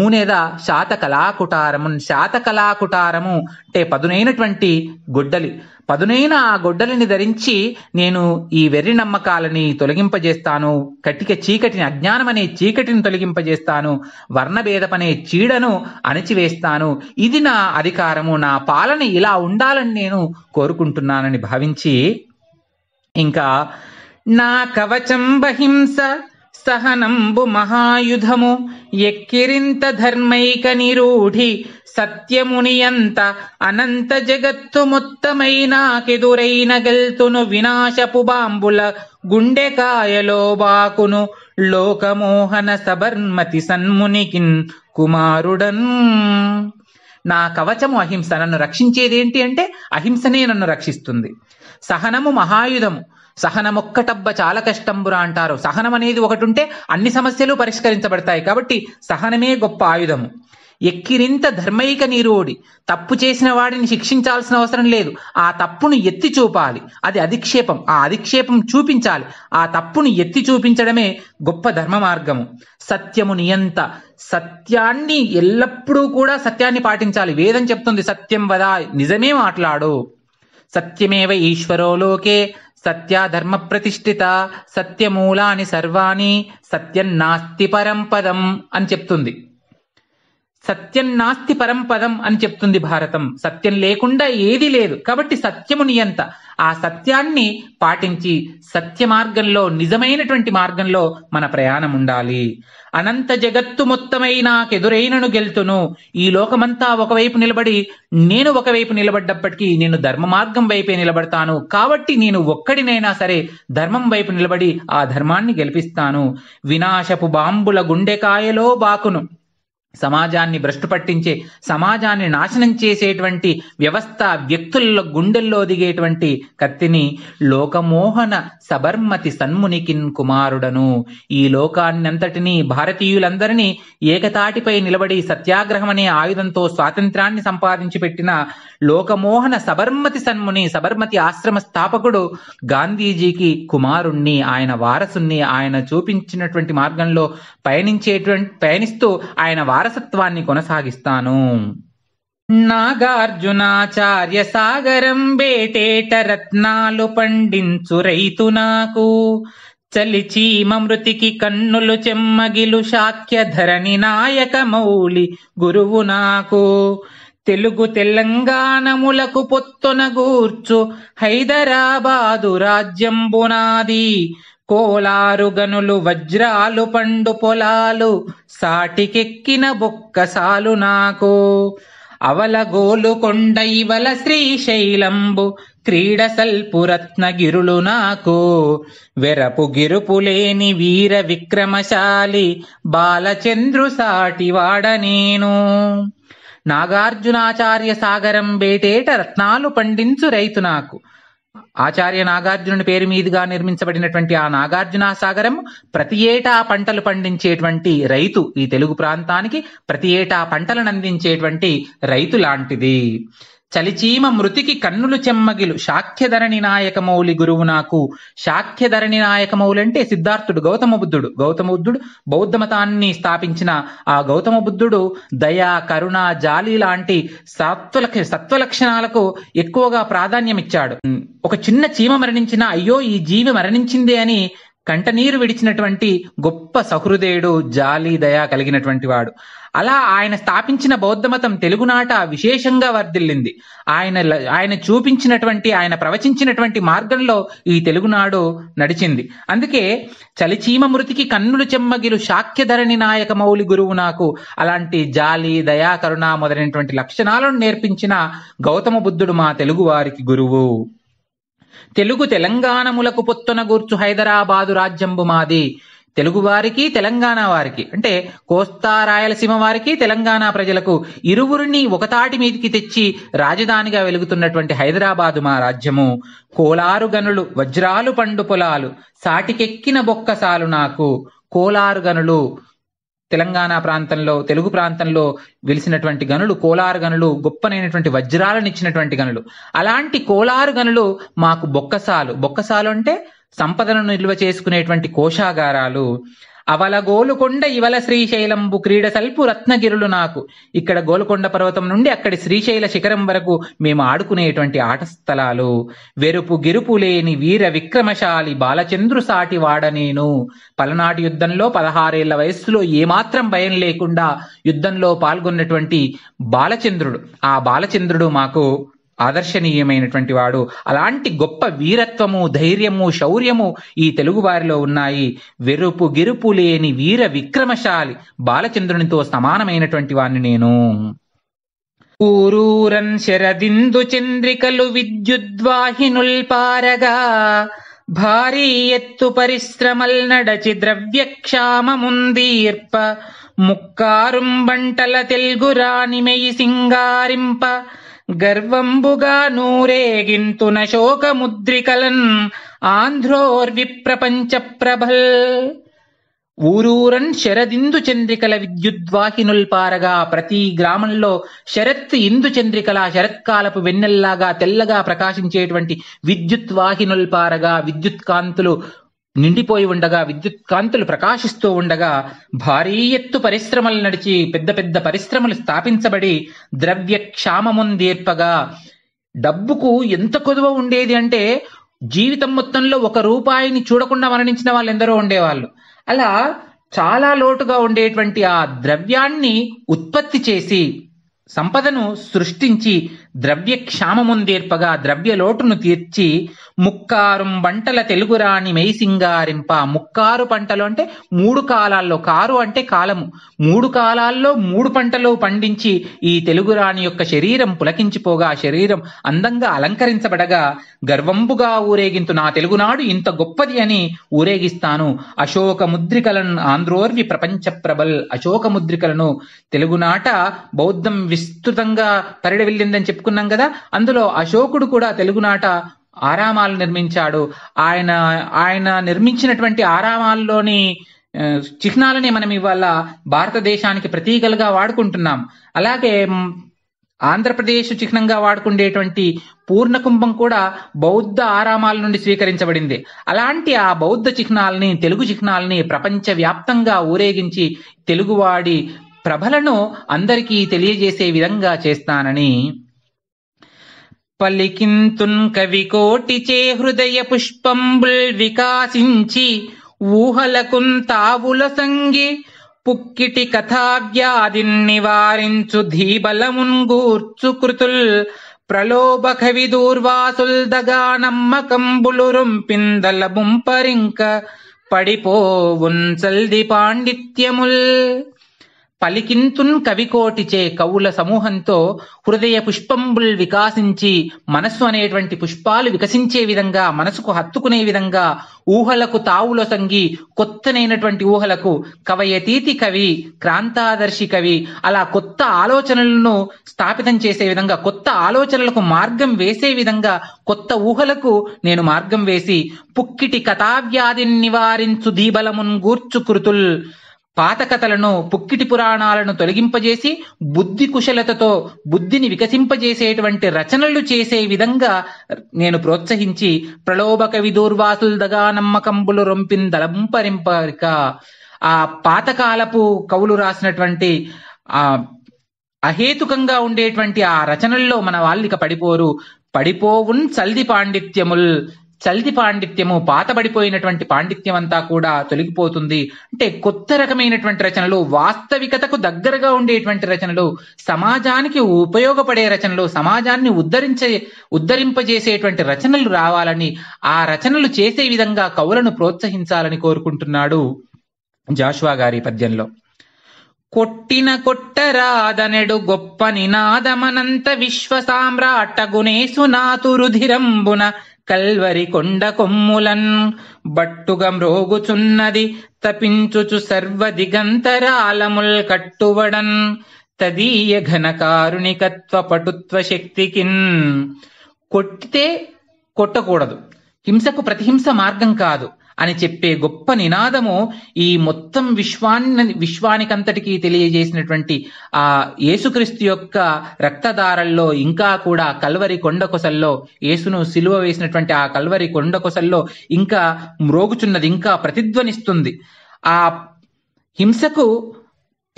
ఊనెద శాతకళాకుటారము శాతకళాకుటారము అంటే పదునైనటువంటి గుడ్డలి పదునైన ఆ గొడ్డలిని ధరించి నేను ఈ వెర్రి నమ్మకాలని తొలగింపజేస్తాను కటిక చీకటిని అజ్ఞానమనే చీకటిని తొలగింపజేస్తాను వర్ణభేదపనే చీడను అణచివేస్తాను ఇది నా అధికారము నా పాలన ఇలా ఉండాలని నేను కోరుకుంటున్నానని భావించి ఇంకా నా కవచం బహింస సహనంబు మహాయుధము ఎక్కిరింత ధర్మైక నిరూఢి సత్యమునియంత అనంత జగత్తు ముత్తమైనాకెదురైన గెల్తును వినాశపు బాంబుల గుండెకాయలో బాకును లోకమోహన సబర్మతి సన్మునికిన్ కుమారుడన్ నా కవచము అహింస నన్ను రక్షించేదేంటి అంటే అహింసనే నన్ను రక్షిస్తుంది సహనము మహాయుధము సహనమొక్కటబ్బ చాలా కష్టంబురా అంటారు సహనం అనేది ఒకటి ఉంటే అన్ని సమస్యలు పరిష్కరించబడతాయి కాబట్టి సహనమే గొప్ప ఆయుధము ఎక్కిరింత ధర్మైక నీరోడి తప్పు చేసిన వాడిని శిక్షించాల్సిన అవసరం లేదు ఆ తప్పును ఎత్తి చూపాలి అది అధిక్షేపం ఆ అధిక్షేపం చూపించాలి ఆ తప్పును ఎత్తి చూపించడమే గొప్ప ధర్మ మార్గము సత్యము నియంత సత్యాన్ని ఎల్లప్పుడూ కూడా సత్యాన్ని పాటించాలి వేదం చెప్తుంది సత్యం వదా నిజమే మాట్లాడు సత్యమేవ ఈశ్వరో లోకే సత్యాధర్మ ప్రతిష్ఠిత సత్యమూలాని సర్వాణి సత్యం నాస్తి పరం పదం అని చెప్తుంది సత్యం నాస్తి పరంపదం అని చెప్తుంది భారతం సత్యం లేకుండా ఏది లేదు కాబట్టి సత్యము నియంత ఆ సత్యాన్ని పాటించి సత్య మార్గంలో నిజమైనటువంటి మార్గంలో మన ప్రయాణం ఉండాలి అనంత జగత్తు మొత్తమై నాకెదురైనను గెలుతును ఈ లోకమంతా ఒకవైపు నిలబడి నేను ఒకవైపు నిలబడ్డప్పటికీ నేను ధర్మ మార్గం వైపే నిలబడతాను కాబట్టి నేను ఒక్కడినైనా సరే ధర్మం వైపు నిలబడి ఆ ధర్మాన్ని గెలిపిస్తాను వినాశపు బాంబుల గుండెకాయలో బాకును సమాజాన్ని భ్రష్టు పట్టించే సమాజాన్ని నాశనం చేసేటువంటి వ్యవస్థ వ్యక్తుల్లో గుండెల్లో దిగేటువంటి కత్తిని లోకమోహన సబర్మతి సన్మునికిన్ కుమారుడను ఈ లోకాన్నంతటినీ భారతీయులందరినీ ఏకతాటిపై నిలబడి సత్యాగ్రహం అనే ఆయుధంతో స్వాతంత్రాన్ని సంపాదించి పెట్టిన లోకమోహన సబర్మతి సన్ముని సబర్మతి ఆశ్రమ స్థాపకుడు గాంధీజీకి కుమారుణ్ణి ఆయన వారసుణ్ణి ఆయన చూపించినటువంటి మార్గంలో పయనించేటువంటి పయనిస్తూ ఆయన వార వారసత్వాన్ని కొనసాగిస్తాను నాగార్జునాచార్య సాగరం వేటేట రత్నాలు పండించు రైతు నాకు మృతికి కన్నులు చెమ్మగిలు శాక్య ధరణి నాయక మౌలి గురువు నాకు తెలుగు తెలంగాణములకు పొత్తున గూర్చు హైదరాబాదు రాజ్యం బునాది కోలారుగనులు వజ్రాలు పండు పొలాలు సాటికెక్కిన బొక్కసాలు నాకు అవలగోలు కొండ ఇవల శ్రీశైలంబు క్రీడ సల్పు రత్నగిరులు నాకు వెరపు గిరుపులేని వీర విక్రమశాలి బాలచంద్రు సాటివాడ నేను నాగార్జునాచార్య సాగరం బేటేట రత్నాలు పండించు రైతు నాకు ఆచార్య నాగార్జునుని పేరు మీదుగా నిర్మించబడినటువంటి ఆ నాగార్జున సాగరం ప్రతి ఏటా పంటలు పండించేటువంటి రైతు ఈ తెలుగు ప్రాంతానికి ప్రతి ఏటా పంటలను అందించేటువంటి రైతు లాంటిది చలిచీమ మృతికి కన్నులు చెమ్మగిలు శాఖ్యధరణి నాయకమౌలి గురువు నాకు శాఖ్యధరణి నాయకమౌలంటే సిద్ధార్థుడు గౌతమ బుద్ధుడు గౌతమ బుద్ధుడు బౌద్ధ మతాన్ని స్థాపించిన ఆ గౌతమ బుద్ధుడు దయ కరుణ జాలి లాంటి సత్వ సత్వలక్షణాలకు ఎక్కువగా ప్రాధాన్యం ఇచ్చాడు ఒక చిన్న చీమ మరణించిన అయ్యో ఈ జీవి మరణించిందే అని కంటనీరు విడిచినటువంటి గొప్ప సహృదయుడు జాలి దయ కలిగినటువంటి వాడు అలా ఆయన స్థాపించిన బౌద్ధమతం తెలుగునాట విశేషంగా వర్ధిల్లింది ఆయన ఆయన చూపించినటువంటి ఆయన ప్రవచించినటువంటి మార్గంలో ఈ తెలుగునాడు నడిచింది అందుకే చలిచీమ మృతికి కన్నులు చెమ్మగిలు శాక్యధరణి నాయక మౌలి గురువు నాకు అలాంటి జాలి దయా కరుణ మొదలైనటువంటి లక్షణాలను నేర్పించిన గౌతమ బుద్ధుడు మా తెలుగువారికి గురువు తెలుగు తెలంగాణములకు పొత్తున గూర్చు హైదరాబాదు రాజ్యంబు మాది తెలుగువారికి తెలంగాణ వారికి అంటే కోస్తా రాయలసీమ వారికి తెలంగాణ ప్రజలకు ఇరువురిని ఒకతాటి మీదికి తెచ్చి రాజధానిగా వెలుగుతున్నటువంటి హైదరాబాదు మా రాజ్యము కోలారు గనులు వజ్రాలు పండు పొలాలు సాటికెక్కిన బొక్కసాలు నాకు కోలారు గనులు తెలంగాణ ప్రాంతంలో తెలుగు ప్రాంతంలో వెలిసినటువంటి గనులు కోలారు గనులు గొప్పనైనటువంటి వజ్రాలను ఇచ్చినటువంటి గనులు అలాంటి కోలారు గనులు మాకు బొక్కసాలు బొక్కసాలు అంటే సంపదలను నిల్వ చేసుకునేటువంటి కోశాగారాలు అవల గోలుకొండ ఇవల శ్రీశైలంబు క్రీడ సల్పు రత్నగిరులు నాకు ఇక్కడ గోలుకొండ పర్వతం నుండి అక్కడి శ్రీశైల శిఖరం వరకు మేము ఆడుకునేటువంటి ఆట స్థలాలు వెరుపు గిరుపు లేని వీర విక్రమశాలి బాలచంద్రు సాటి వాడ నేను పలనాటి యుద్ధంలో పదహారేళ్ల వయస్సులో ఏమాత్రం భయం లేకుండా యుద్ధంలో పాల్గొన్నటువంటి బాలచంద్రుడు ఆ బాలచంద్రుడు మాకు ఆదర్శనీయమైనటువంటి వాడు అలాంటి గొప్ప వీరత్వము ధైర్యము శౌర్యము ఈ తెలుగువారిలో ఉన్నాయి వెరుపు గిరుపు లేని వీర విక్రమశాలి బాలచంద్రునితో సమానమైనటువంటి వాణ్ణి నేను ఊరూరన్ శరదిందు చంద్రికలు విద్యుద్వాహినుల్ పారగా భారీ ఎత్తు పరిశ్రమల్ నడచి ద్రవ్యక్షామముందీర్ప ముక్కారుం ముక్కారుంబంటల తెలుగు రాణిమయి సింగారింప గర్వంబుగా నూరేగింతున శోకముద్రికలన్ ఆంధ్రోర్విప్రపంచ ప్రభల్ ఊరూరన్ శరదిందు చంద్రికల పారగా ప్రతి గ్రామంలో శరత్ ఇందు చంద్రికల శరత్కాలపు వెన్నెల్లాగా తెల్లగా ప్రకాశించేటువంటి విద్యుత్ పారగా విద్యుత్ కాంతులు నిండిపోయి ఉండగా విద్యుత్ కాంతులు ప్రకాశిస్తూ ఉండగా భారీ ఎత్తు పరిశ్రమలు నడిచి పెద్ద పెద్ద పరిశ్రమలు స్థాపించబడి ద్రవ్య క్షామముందేర్పగా డబ్బుకు ఎంత కొదువ ఉండేది అంటే జీవితం మొత్తంలో ఒక రూపాయిని చూడకుండా మరణించిన వాళ్ళు ఎందరో ఉండేవాళ్ళు అలా చాలా లోటుగా ఉండేటువంటి ఆ ద్రవ్యాన్ని ఉత్పత్తి చేసి సంపదను సృష్టించి ద్రవ్య ద్రవ్య లోటును తీర్చి పంటల తెలుగు తెలుగురాణి మెయిసింగారింప ముక్కారు పంటలు అంటే మూడు కాలాల్లో కారు అంటే కాలము మూడు కాలాల్లో మూడు పంటలు పండించి ఈ తెలుగురాణి యొక్క శరీరం పులకించిపోగా శరీరం అందంగా అలంకరించబడగా గర్వంబుగా ఊరేగింతు నా తెలుగునాడు ఇంత గొప్పది అని ఊరేగిస్తాను అశోక ముద్రికలను ఆంధ్రోర్వి ప్రపంచ ప్రబల్ అశోక ముద్రికలను తెలుగునాట బౌద్ధం విస్తృతంగా పరిడవిల్లిందని చెప్పి చెప్పుకున్నాం కదా అందులో అశోకుడు కూడా తెలుగునాట ఆరామాలు నిర్మించాడు ఆయన ఆయన నిర్మించినటువంటి ఆరామాల్లోని చిహ్నాలని మనం ఇవాళ భారతదేశానికి ప్రతీకలుగా వాడుకుంటున్నాం అలాగే ఆంధ్రప్రదేశ్ చిహ్నంగా వాడుకుండేటువంటి పూర్ణకుంభం కూడా బౌద్ధ ఆరామాల నుండి స్వీకరించబడింది అలాంటి ఆ బౌద్ధ చిహ్నాలని తెలుగు చిహ్నాలని వ్యాప్తంగా ఊరేగించి తెలుగువాడి ప్రభలను అందరికీ తెలియజేసే విధంగా చేస్తానని పలికింతున్ కోటిచే హృదయ పుష్పంబుల్ వికాసించి ఊహలకున్ తావుల సంగి పుక్కిటి కథావ్యాధిన్ నివారించు ధీబలమున్ గూర్చు కృతుల్ ప్రలోభ కవి దూర్వాసుల్ దగా నమ్మకంబులు రొంపిందల బుంపరింక పడిపోవున్ సల్ది పాండిత్యముల్ పలికింతున్ కవికోటిచే కవుల సమూహంతో హృదయ పుష్పంబుల్ వికాసించి మనస్సు అనేటువంటి పుష్పాలు వికసించే విధంగా మనసుకు హత్తుకునే విధంగా ఊహలకు తావుల సంగి కొత్తనైనటువంటి ఊహలకు కవయతీతి కవి క్రాంతాదర్శి కవి అలా కొత్త ఆలోచనలను స్థాపితం చేసే విధంగా కొత్త ఆలోచనలకు మార్గం వేసే విధంగా కొత్త ఊహలకు నేను మార్గం వేసి పుక్కిటి కథావ్యాధిని నివారించు దీబలమున్ గూర్చు కృతుల్ పాత కథలను పుక్కిటి పురాణాలను తొలగింపజేసి బుద్ధి కుశలతతో బుద్ధిని వికసింపజేసేటువంటి రచనలు చేసే విధంగా నేను ప్రోత్సహించి ప్రలోభక విదూర్వాసులు దగా నమ్మకంబులు రొంపిన దలంపరింపరిక ఆ పాతకాలపు కవులు రాసినటువంటి ఆ అహేతుకంగా ఉండేటువంటి ఆ రచనల్లో మన వాళ్ళు ఇక పడిపోరు పడిపోవున్ చల్ది పాండిత్యముల్ చలితి పాండిత్యము పాతబడిపోయినటువంటి పాండిత్యం అంతా కూడా తొలగిపోతుంది అంటే కొత్త రకమైనటువంటి రచనలు వాస్తవికతకు దగ్గరగా ఉండేటువంటి రచనలు సమాజానికి ఉపయోగపడే రచనలు సమాజాన్ని ఉద్ధరించే ఉద్ధరింపజేసేటువంటి రచనలు రావాలని ఆ రచనలు చేసే విధంగా కవులను ప్రోత్సహించాలని కోరుకుంటున్నాడు జాషువా గారి పద్యంలో కొట్టిన కొట్టరాదనెడు గొప్ప నినాదమనంత విశ్వ సామ్రాట్టగునేసు నాతు రుధిరంబున కల్వరి కొండ కొమ్ములన్ బట్టుగా మ్రోగుచున్నది తపించుచు సర్వ దిగంతరాలముల్ కట్టువడన్ తదీయ ఘనకారుణికత్వ పటుత్వ శక్తికిన్ కొట్టితే కొట్టకూడదు హింసకు ప్రతిహింస మార్గం కాదు అని చెప్పే గొప్ప నినాదము ఈ మొత్తం విశ్వాన్ని విశ్వానికంతటికీ తెలియజేసినటువంటి ఆ యేసుక్రీస్తు యొక్క రక్తదారల్లో ఇంకా కూడా కల్వరి కొండకొసల్లో యేసును సిలువ వేసినటువంటి ఆ కల్వరి కొండకొసల్లో ఇంకా మ్రోగుచున్నది ఇంకా ప్రతిధ్వనిస్తుంది ఆ హింసకు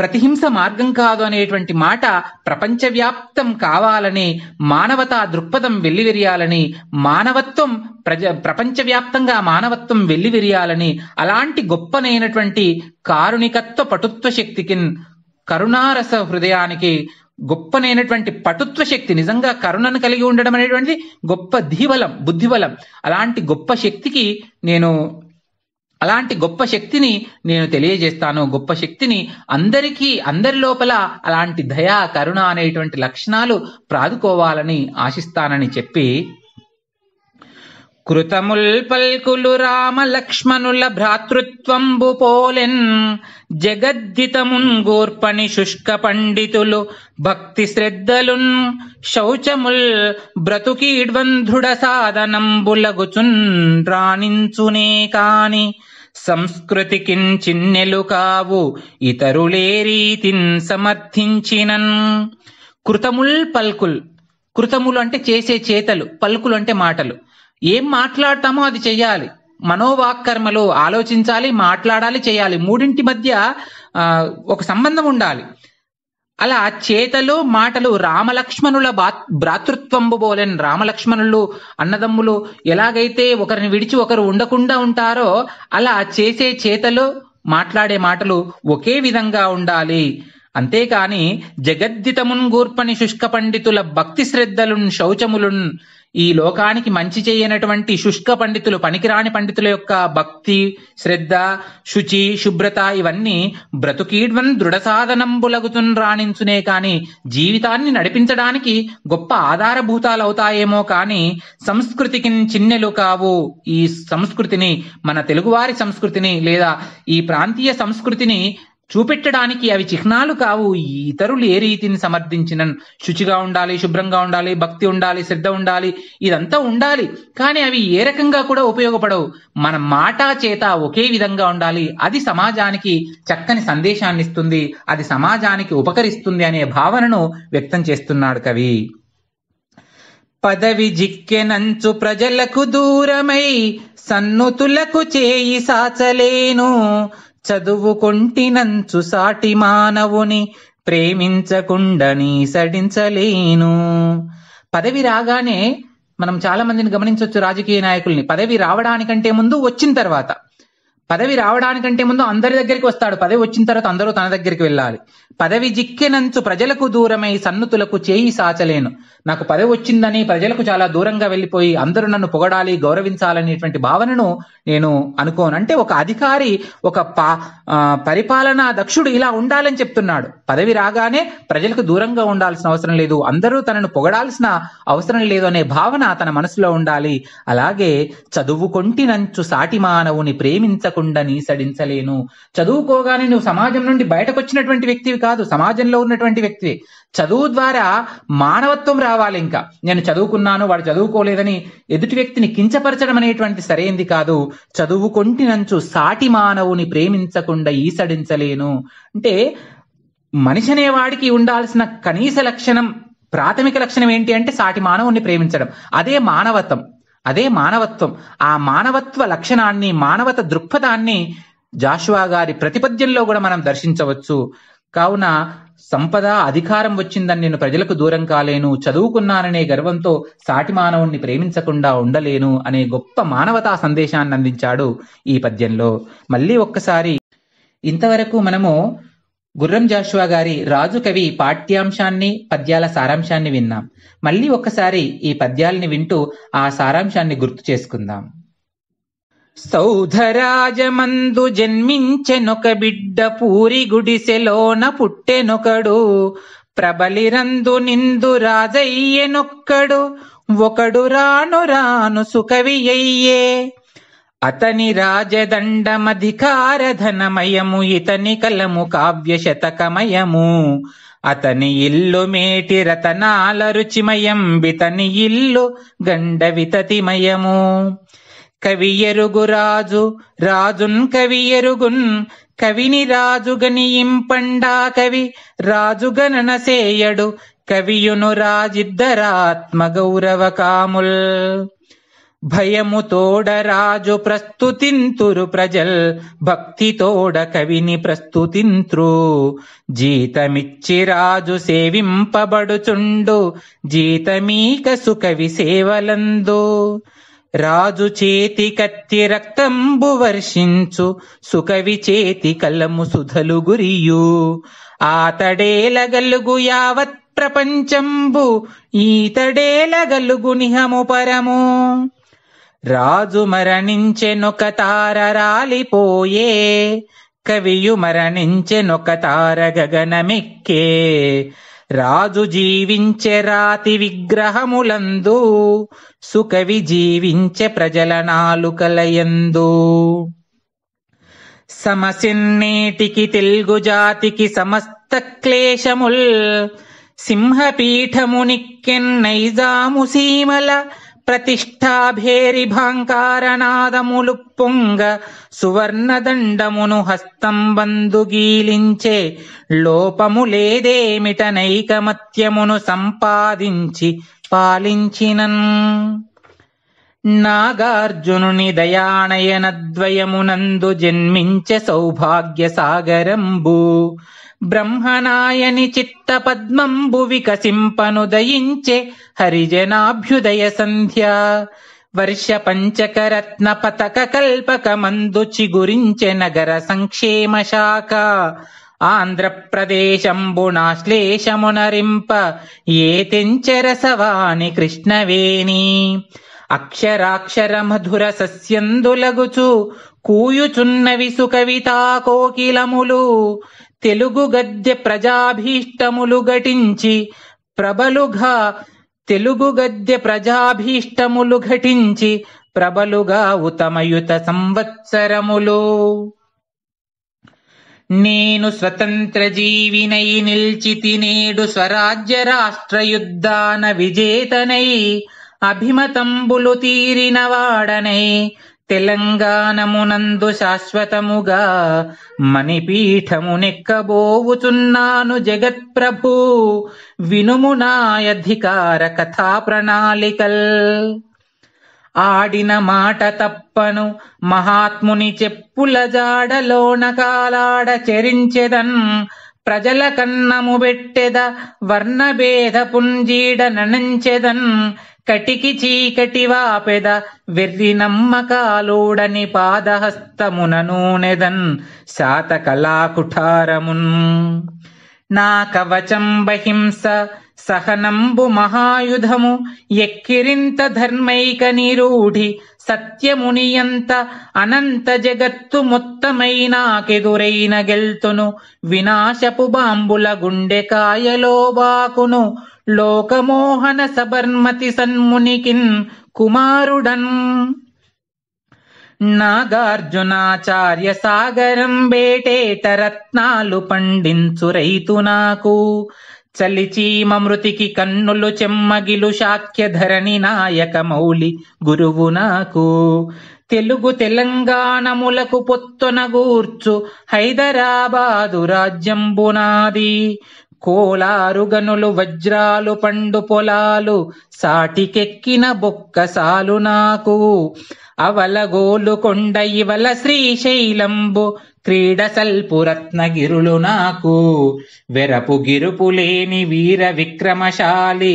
ప్రతిహింస మార్గం కాదు అనేటువంటి మాట ప్రపంచవ్యాప్తం కావాలని మానవతా దృక్పథం వెల్లివిరియాలని మానవత్వం ప్రజ ప్రపంచవ్యాప్తంగా మానవత్వం వెల్లివిరియాలని అలాంటి గొప్పనైనటువంటి కారుణికత్వ పటుత్వ శక్తికి కరుణారస హృదయానికి గొప్పనైనటువంటి పటుత్వ శక్తి నిజంగా కరుణను కలిగి ఉండడం అనేటువంటిది గొప్ప ధీబలం బుద్ధిబలం అలాంటి గొప్ప శక్తికి నేను అలాంటి గొప్ప శక్తిని నేను తెలియజేస్తాను గొప్ప శక్తిని అందరికీ అందరి లోపల అలాంటి దయా కరుణ అనేటువంటి లక్షణాలు ప్రాదుకోవాలని ఆశిస్తానని చెప్పి కృతముల్ పల్కులు రామ లక్ష్మణుల భ్రాతృత్వంబు పోలెన్ జగద్దితమున్ గోర్పణి శుష్క పండితులు భక్తి శ్రద్ధలున్ శౌచముల్ బ్రతుకీడ్వంధృడ సాధనంబులగుచున్ రాణించునే కాని సంస్కృతి చిన్నెలు కావు ఇతరులే రీతిన్ సమర్థించినన్ కృతముల్ పల్కుల్ కృతములు అంటే చేసే చేతలు పల్కులు అంటే మాటలు ఏం మాట్లాడతామో అది చెయ్యాలి మనోవాక్కర్మలు ఆలోచించాలి మాట్లాడాలి చేయాలి మూడింటి మధ్య ఒక సంబంధం ఉండాలి అలా చేతలు మాటలు రామలక్ష్మణుల బా భ్రాతృత్వంబు బోలెన్ రామలక్ష్మణులు అన్నదమ్ములు ఎలాగైతే ఒకరిని విడిచి ఒకరు ఉండకుండా ఉంటారో అలా చేసే చేతలు మాట్లాడే మాటలు ఒకే విధంగా ఉండాలి అంతేకాని జగద్దితమున్ గూర్పని శుష్క పండితుల భక్తి శ్రద్ధలున్ శౌచములున్ ఈ లోకానికి మంచి చేయనటువంటి శుష్క పండితులు పనికిరాని పండితుల యొక్క భక్తి శ్రద్ధ శుచి శుభ్రత ఇవన్నీ బ్రతుకీడ్వన్ దృఢ సాధనంబులగుతున్ రాణించునే కాని జీవితాన్ని నడిపించడానికి గొప్ప ఆధారభూతాలవుతాయేమో కాని సంస్కృతికి చిన్నెలు కావు ఈ సంస్కృతిని మన తెలుగువారి సంస్కృతిని లేదా ఈ ప్రాంతీయ సంస్కృతిని చూపెట్టడానికి అవి చిహ్నాలు కావు ఇతరులు ఏ రీతిని సమర్థించిన శుచిగా ఉండాలి శుభ్రంగా ఉండాలి భక్తి ఉండాలి శ్రద్ధ ఉండాలి ఇదంతా ఉండాలి కానీ అవి ఏ రకంగా కూడా ఉపయోగపడవు మన మాట చేత ఒకే విధంగా ఉండాలి అది సమాజానికి చక్కని సందేశాన్ని ఇస్తుంది అది సమాజానికి ఉపకరిస్తుంది అనే భావనను వ్యక్తం చేస్తున్నాడు కవి పదవి జిక్కెనంచు ప్రజలకు దూరమై సన్నుతులకు చేయి సాచలేను చదువుకొంటినంచు సాటి మానవుని ప్రేమించకుండని సడించలేను పదవి రాగానే మనం చాలా మందిని గమనించవచ్చు రాజకీయ నాయకుల్ని పదవి రావడానికంటే ముందు వచ్చిన తర్వాత పదవి రావడానికంటే ముందు అందరి దగ్గరికి వస్తాడు పదవి వచ్చిన తర్వాత అందరూ తన దగ్గరికి వెళ్ళాలి పదవి జిక్కెనంచు ప్రజలకు దూరమై సన్నుతులకు చేయి సాచలేను నాకు పదవి వచ్చిందని ప్రజలకు చాలా దూరంగా వెళ్ళిపోయి అందరూ నన్ను పొగడాలి గౌరవించాలనేటువంటి భావనను నేను అనుకోను అంటే ఒక అధికారి ఒక పరిపాలనా దక్షుడు ఇలా ఉండాలని చెప్తున్నాడు పదవి రాగానే ప్రజలకు దూరంగా ఉండాల్సిన అవసరం లేదు అందరూ తనను పొగడాల్సిన అవసరం లేదు అనే భావన తన మనసులో ఉండాలి అలాగే చదువు చదువుకొంటినంచు సాటి మానవుని ప్రేమించకుండా నీసడించలేను చదువుకోగానే నువ్వు సమాజం నుండి బయటకు వచ్చినటువంటి వ్యక్తివి కాదు సమాజంలో ఉన్నటువంటి వ్యక్తి చదువు ద్వారా మానవత్వం రావాలి ఇంకా నేను చదువుకున్నాను వాడు చదువుకోలేదని ఎదుటి వ్యక్తిని కించపరచడం అనేటువంటి సరైంది కాదు చదువు కొంటినంచు సాటి మానవుని ప్రేమించకుండా ఈసడించలేను అంటే మనిషి అనేవాడికి ఉండాల్సిన కనీస లక్షణం ప్రాథమిక లక్షణం ఏంటి అంటే సాటి మానవుని ప్రేమించడం అదే మానవత్వం అదే మానవత్వం ఆ మానవత్వ లక్షణాన్ని మానవత దృక్పథాన్ని జాషువా గారి ప్రతిపద్యంలో కూడా మనం దర్శించవచ్చు కావున సంపద అధికారం వచ్చిందని నేను ప్రజలకు దూరం కాలేను చదువుకున్నాననే గర్వంతో సాటి మానవుణ్ణి ప్రేమించకుండా ఉండలేను అనే గొప్ప మానవతా సందేశాన్ని అందించాడు ఈ పద్యంలో మళ్ళీ ఒక్కసారి ఇంతవరకు మనము గుర్రం జాషువా గారి రాజు కవి పాఠ్యాంశాన్ని పద్యాల సారాంశాన్ని విన్నాం మళ్ళీ ఒక్కసారి ఈ పద్యాల్ని వింటూ ఆ సారాంశాన్ని గుర్తు చేసుకుందాం సౌధరాజమందు జన్మించెనొక బిడ్డ పూరి గుడిసెలోన పుట్టెనొకడు ప్రబలిరందు నిందు రాజయ్యెనొక్కడు ఒకడు రాను రాను సుకవి అయ్యే అతని రాజదండమధికార ధనమయము ఇతని కలము కావ్య శతకమయము అతని ఇల్లు మేటి రతనాల రుచిమయం బితని ఇల్లు గండ కవియరుగురాజు రాజున్ కవియరుగున్ కవిని రాజుగనియింపండా కవి సేయడు కవియును రాజిద్దరాత్మ గౌరవ కాముల్ భయము తోడ రాజు ప్రస్తుతింతురు ప్రజల్ భక్తి తోడ కవిని ప్రస్తుతింత్రు జీతమిచ్చి రాజు సేవింపబడుచుండు జీతమీకసు కవి సేవలందు రాజు చేతి కత్తి రక్తంబు వర్షించు సుకవి చేతి కలము సుధలు గురియు ఆతడేలగలుగు యావత్ ప్రపంచంబు ఈతడేలగలుగు నిహము పరము రాజు మరణించెనొక తార రాలిపోయే కవియు మరణించెనొక తార గగనమిక్కే రాజు జీవించె రాతి విగ్రహములందు సుకవి జీవించె ప్రజల నాలుకలయందు సమసిన్నేటికి తెలుగు జాతికి సమస్త క్లేశముల్ సింహపీఠమునిక్కెన్ నైజాము సీమల ప్రతిష్టాభేరిభాంకారనాదములు పొంగ సువర్ణదండమును హస్తం బందుగీలించే లోపము లేదేమిట నైకమత్యమును సంపాదించి పాలించినన్ నాగార్జునుని దయానయనద్వయమునందు జన్మించే సౌభాగ్య సాగరంబు బ్రహ్మనాయని చిత్త పద్మంబు వికసింపనుదయించే హరిజనాభ్యుదయ సంధ్య వర్ష పంచకరత్న పతక కల్పక మందు చిగురించె నగర సంక్షేమ శాఖ ఆంధ్రప్రదేశంబునాశ్లేషమునరింప ఏ తెంచెరసవాణి కృష్ణవేణి అక్షరాక్షర మధుర సస్యందులగుచు కూయుచున్నవి సుకవితా కోకిలములు తెలుగు గద్య ప్రజాభీష్టములు ఘటించి ప్రబలుగా తెలుగు గద్య ప్రజాభీష్టములు ఘటించి ప్రబలుగా ఉతమయుత సంవత్సరములు నేను స్వతంత్ర జీవినై నిల్చి తినేడు స్వరాజ్య రాష్ట్ర యుద్ధాన విజేతనై అభిమతంబులు తీరినవాడనై తెలంగాణమునందు శాశ్వతముగా మణిపీఠము నెక్కబోవుచున్నాను జగత్ప్రభు వినుము నాయధికార కథా ప్రణాళికల్ ఆడిన మాట తప్పను మహాత్ముని చెప్పుల జాడలోన కాలాడ చెరించెదన్ ప్రజల కన్నము పెట్టెద వర్ణభేద పుంజీడ ననంచెదన్ కటికి చీకటి వాపెద వెర్రి నమ్మకాలోడని పాదహస్తమున నూనెదన్ శాత కళాకుఠారమున్ నా కవచం బహింస సహనంబు మహాయుధము ఎక్కిరింత ధర్మైక నిరూఢి సత్యమునియంత అనంత జగత్తు మొత్తమైన కెదురైన గెల్తును వినాశపు బాంబుల గుండె కాయలో బాకును లోకమోహన సబర్మతి సన్మునికిన్ కుమారుడన్ నాగార్జునాచార్య సాగరం బేటేట రత్నాలు పండించు రైతు నాకు చలిచీమృతికి కన్నులు చెమ్మగిలు శాఖ్యధరణి ధరణి నాయక మౌలి గురువు నాకు తెలుగు తెలంగాణములకు గూర్చు హైదరాబాదు రాజ్యం బునాది కోలారుగనులు వజ్రాలు పండు పొలాలు సాటికెక్కిన బొక్కసాలు నాకు అవలగోలు కొండ ఇవల శ్రీశైలంబు గిరులు నాకు వెరపు గిరుపులేని వీర విక్రమశాలి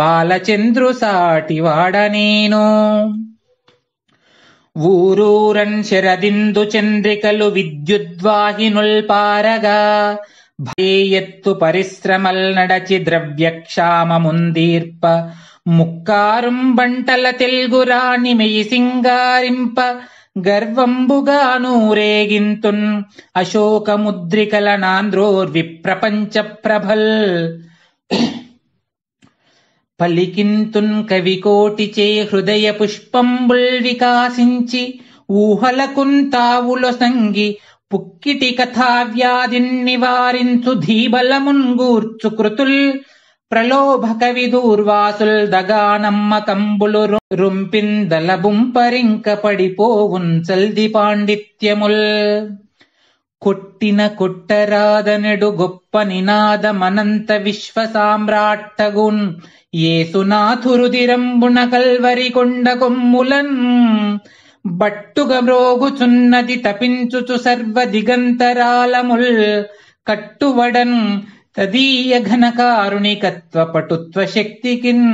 బాలచంద్రు సాటివాడ నేను ఊరూరన్ శరదిందు చంద్రికలు విద్యుద్వాహినుల్పారగా భయేయత్తు పరిశ్రమల్ నడచి ద్రవ్యక్షామముందీర్ప ముక్కారుం బంటల తెలుగు రాణి మెయి సింగారింప గర్వంబుగా నూరేగింతున్ అశోకముద్రికల నాంద్రోర్విప్రపంచ ప్రభల్ పలికింతున్ చే హృదయ పుష్పంబుల్ వికాసించి ఊహలకున్ తావుల సంగి పుక్కిటి కథా కథావ్యాధిన్ నివారించు ధీబలమున్ గూర్చు కృతుల్ ప్రలోభక విదూర్వాసుల్ దగానమ్మ కంబులు రుంపిందలబుం పరింక పడిపోవున్ చల్ది పాండిత్యముల్ కొట్టిన కొట్టరాదనెడు గొప్ప నినాదమనంత విశ్వ సామ్రాట్టగున్ ఏసునాథురుదిరంబున కల్వరి కొండ కొమ్ములన్ బట్టుగ మ్రోగుచున్నది తపించుచు సర్వ దిగంతరాలముల్ కట్టువడన్ తదీయ ఘనకారుణికత్వ పటుత్వ శక్తికిన్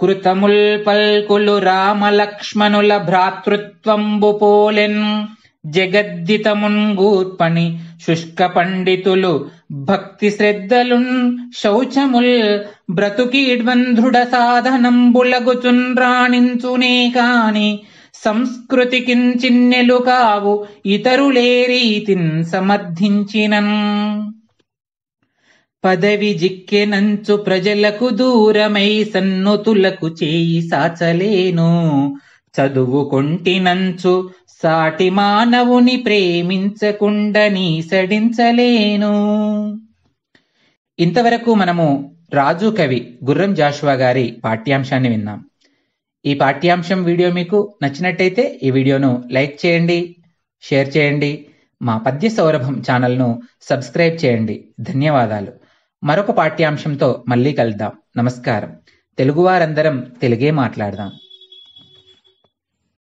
కృతముల్ పల్కులు రామలక్ష్మణుల భ్రాతృత్వంబు పోలెన్ జగద్దితమున్గూర్పణి శుష్క పండితులు భక్తి శ్రద్ధలున్ శౌచముల్ బ్రతుకీడ్వంధృడ సాధనంబులగుచున్ రాణించునే కాని కించిన్నెలు కావు ఇతరులే రీతిన్ సమర్థించినన్ పదవి జిక్కెనంచు ప్రజలకు దూరమై సన్నుతులకు చేయి సాచలేను చదువుకొంటినంచు సాటి మానవుని ప్రేమించకుండని సడించలేను ఇంతవరకు మనము రాజు కవి గుర్రం జాషువా గారి పాఠ్యాంశాన్ని విన్నాం ఈ పాఠ్యాంశం వీడియో మీకు నచ్చినట్టయితే ఈ వీడియోను లైక్ చేయండి షేర్ చేయండి మా పద్య సౌరభం ఛానల్ను సబ్స్క్రైబ్ చేయండి ధన్యవాదాలు మరొక పాఠ్యాంశంతో మళ్ళీ కలుద్దాం నమస్కారం తెలుగువారందరం తెలుగే మాట్లాడదాం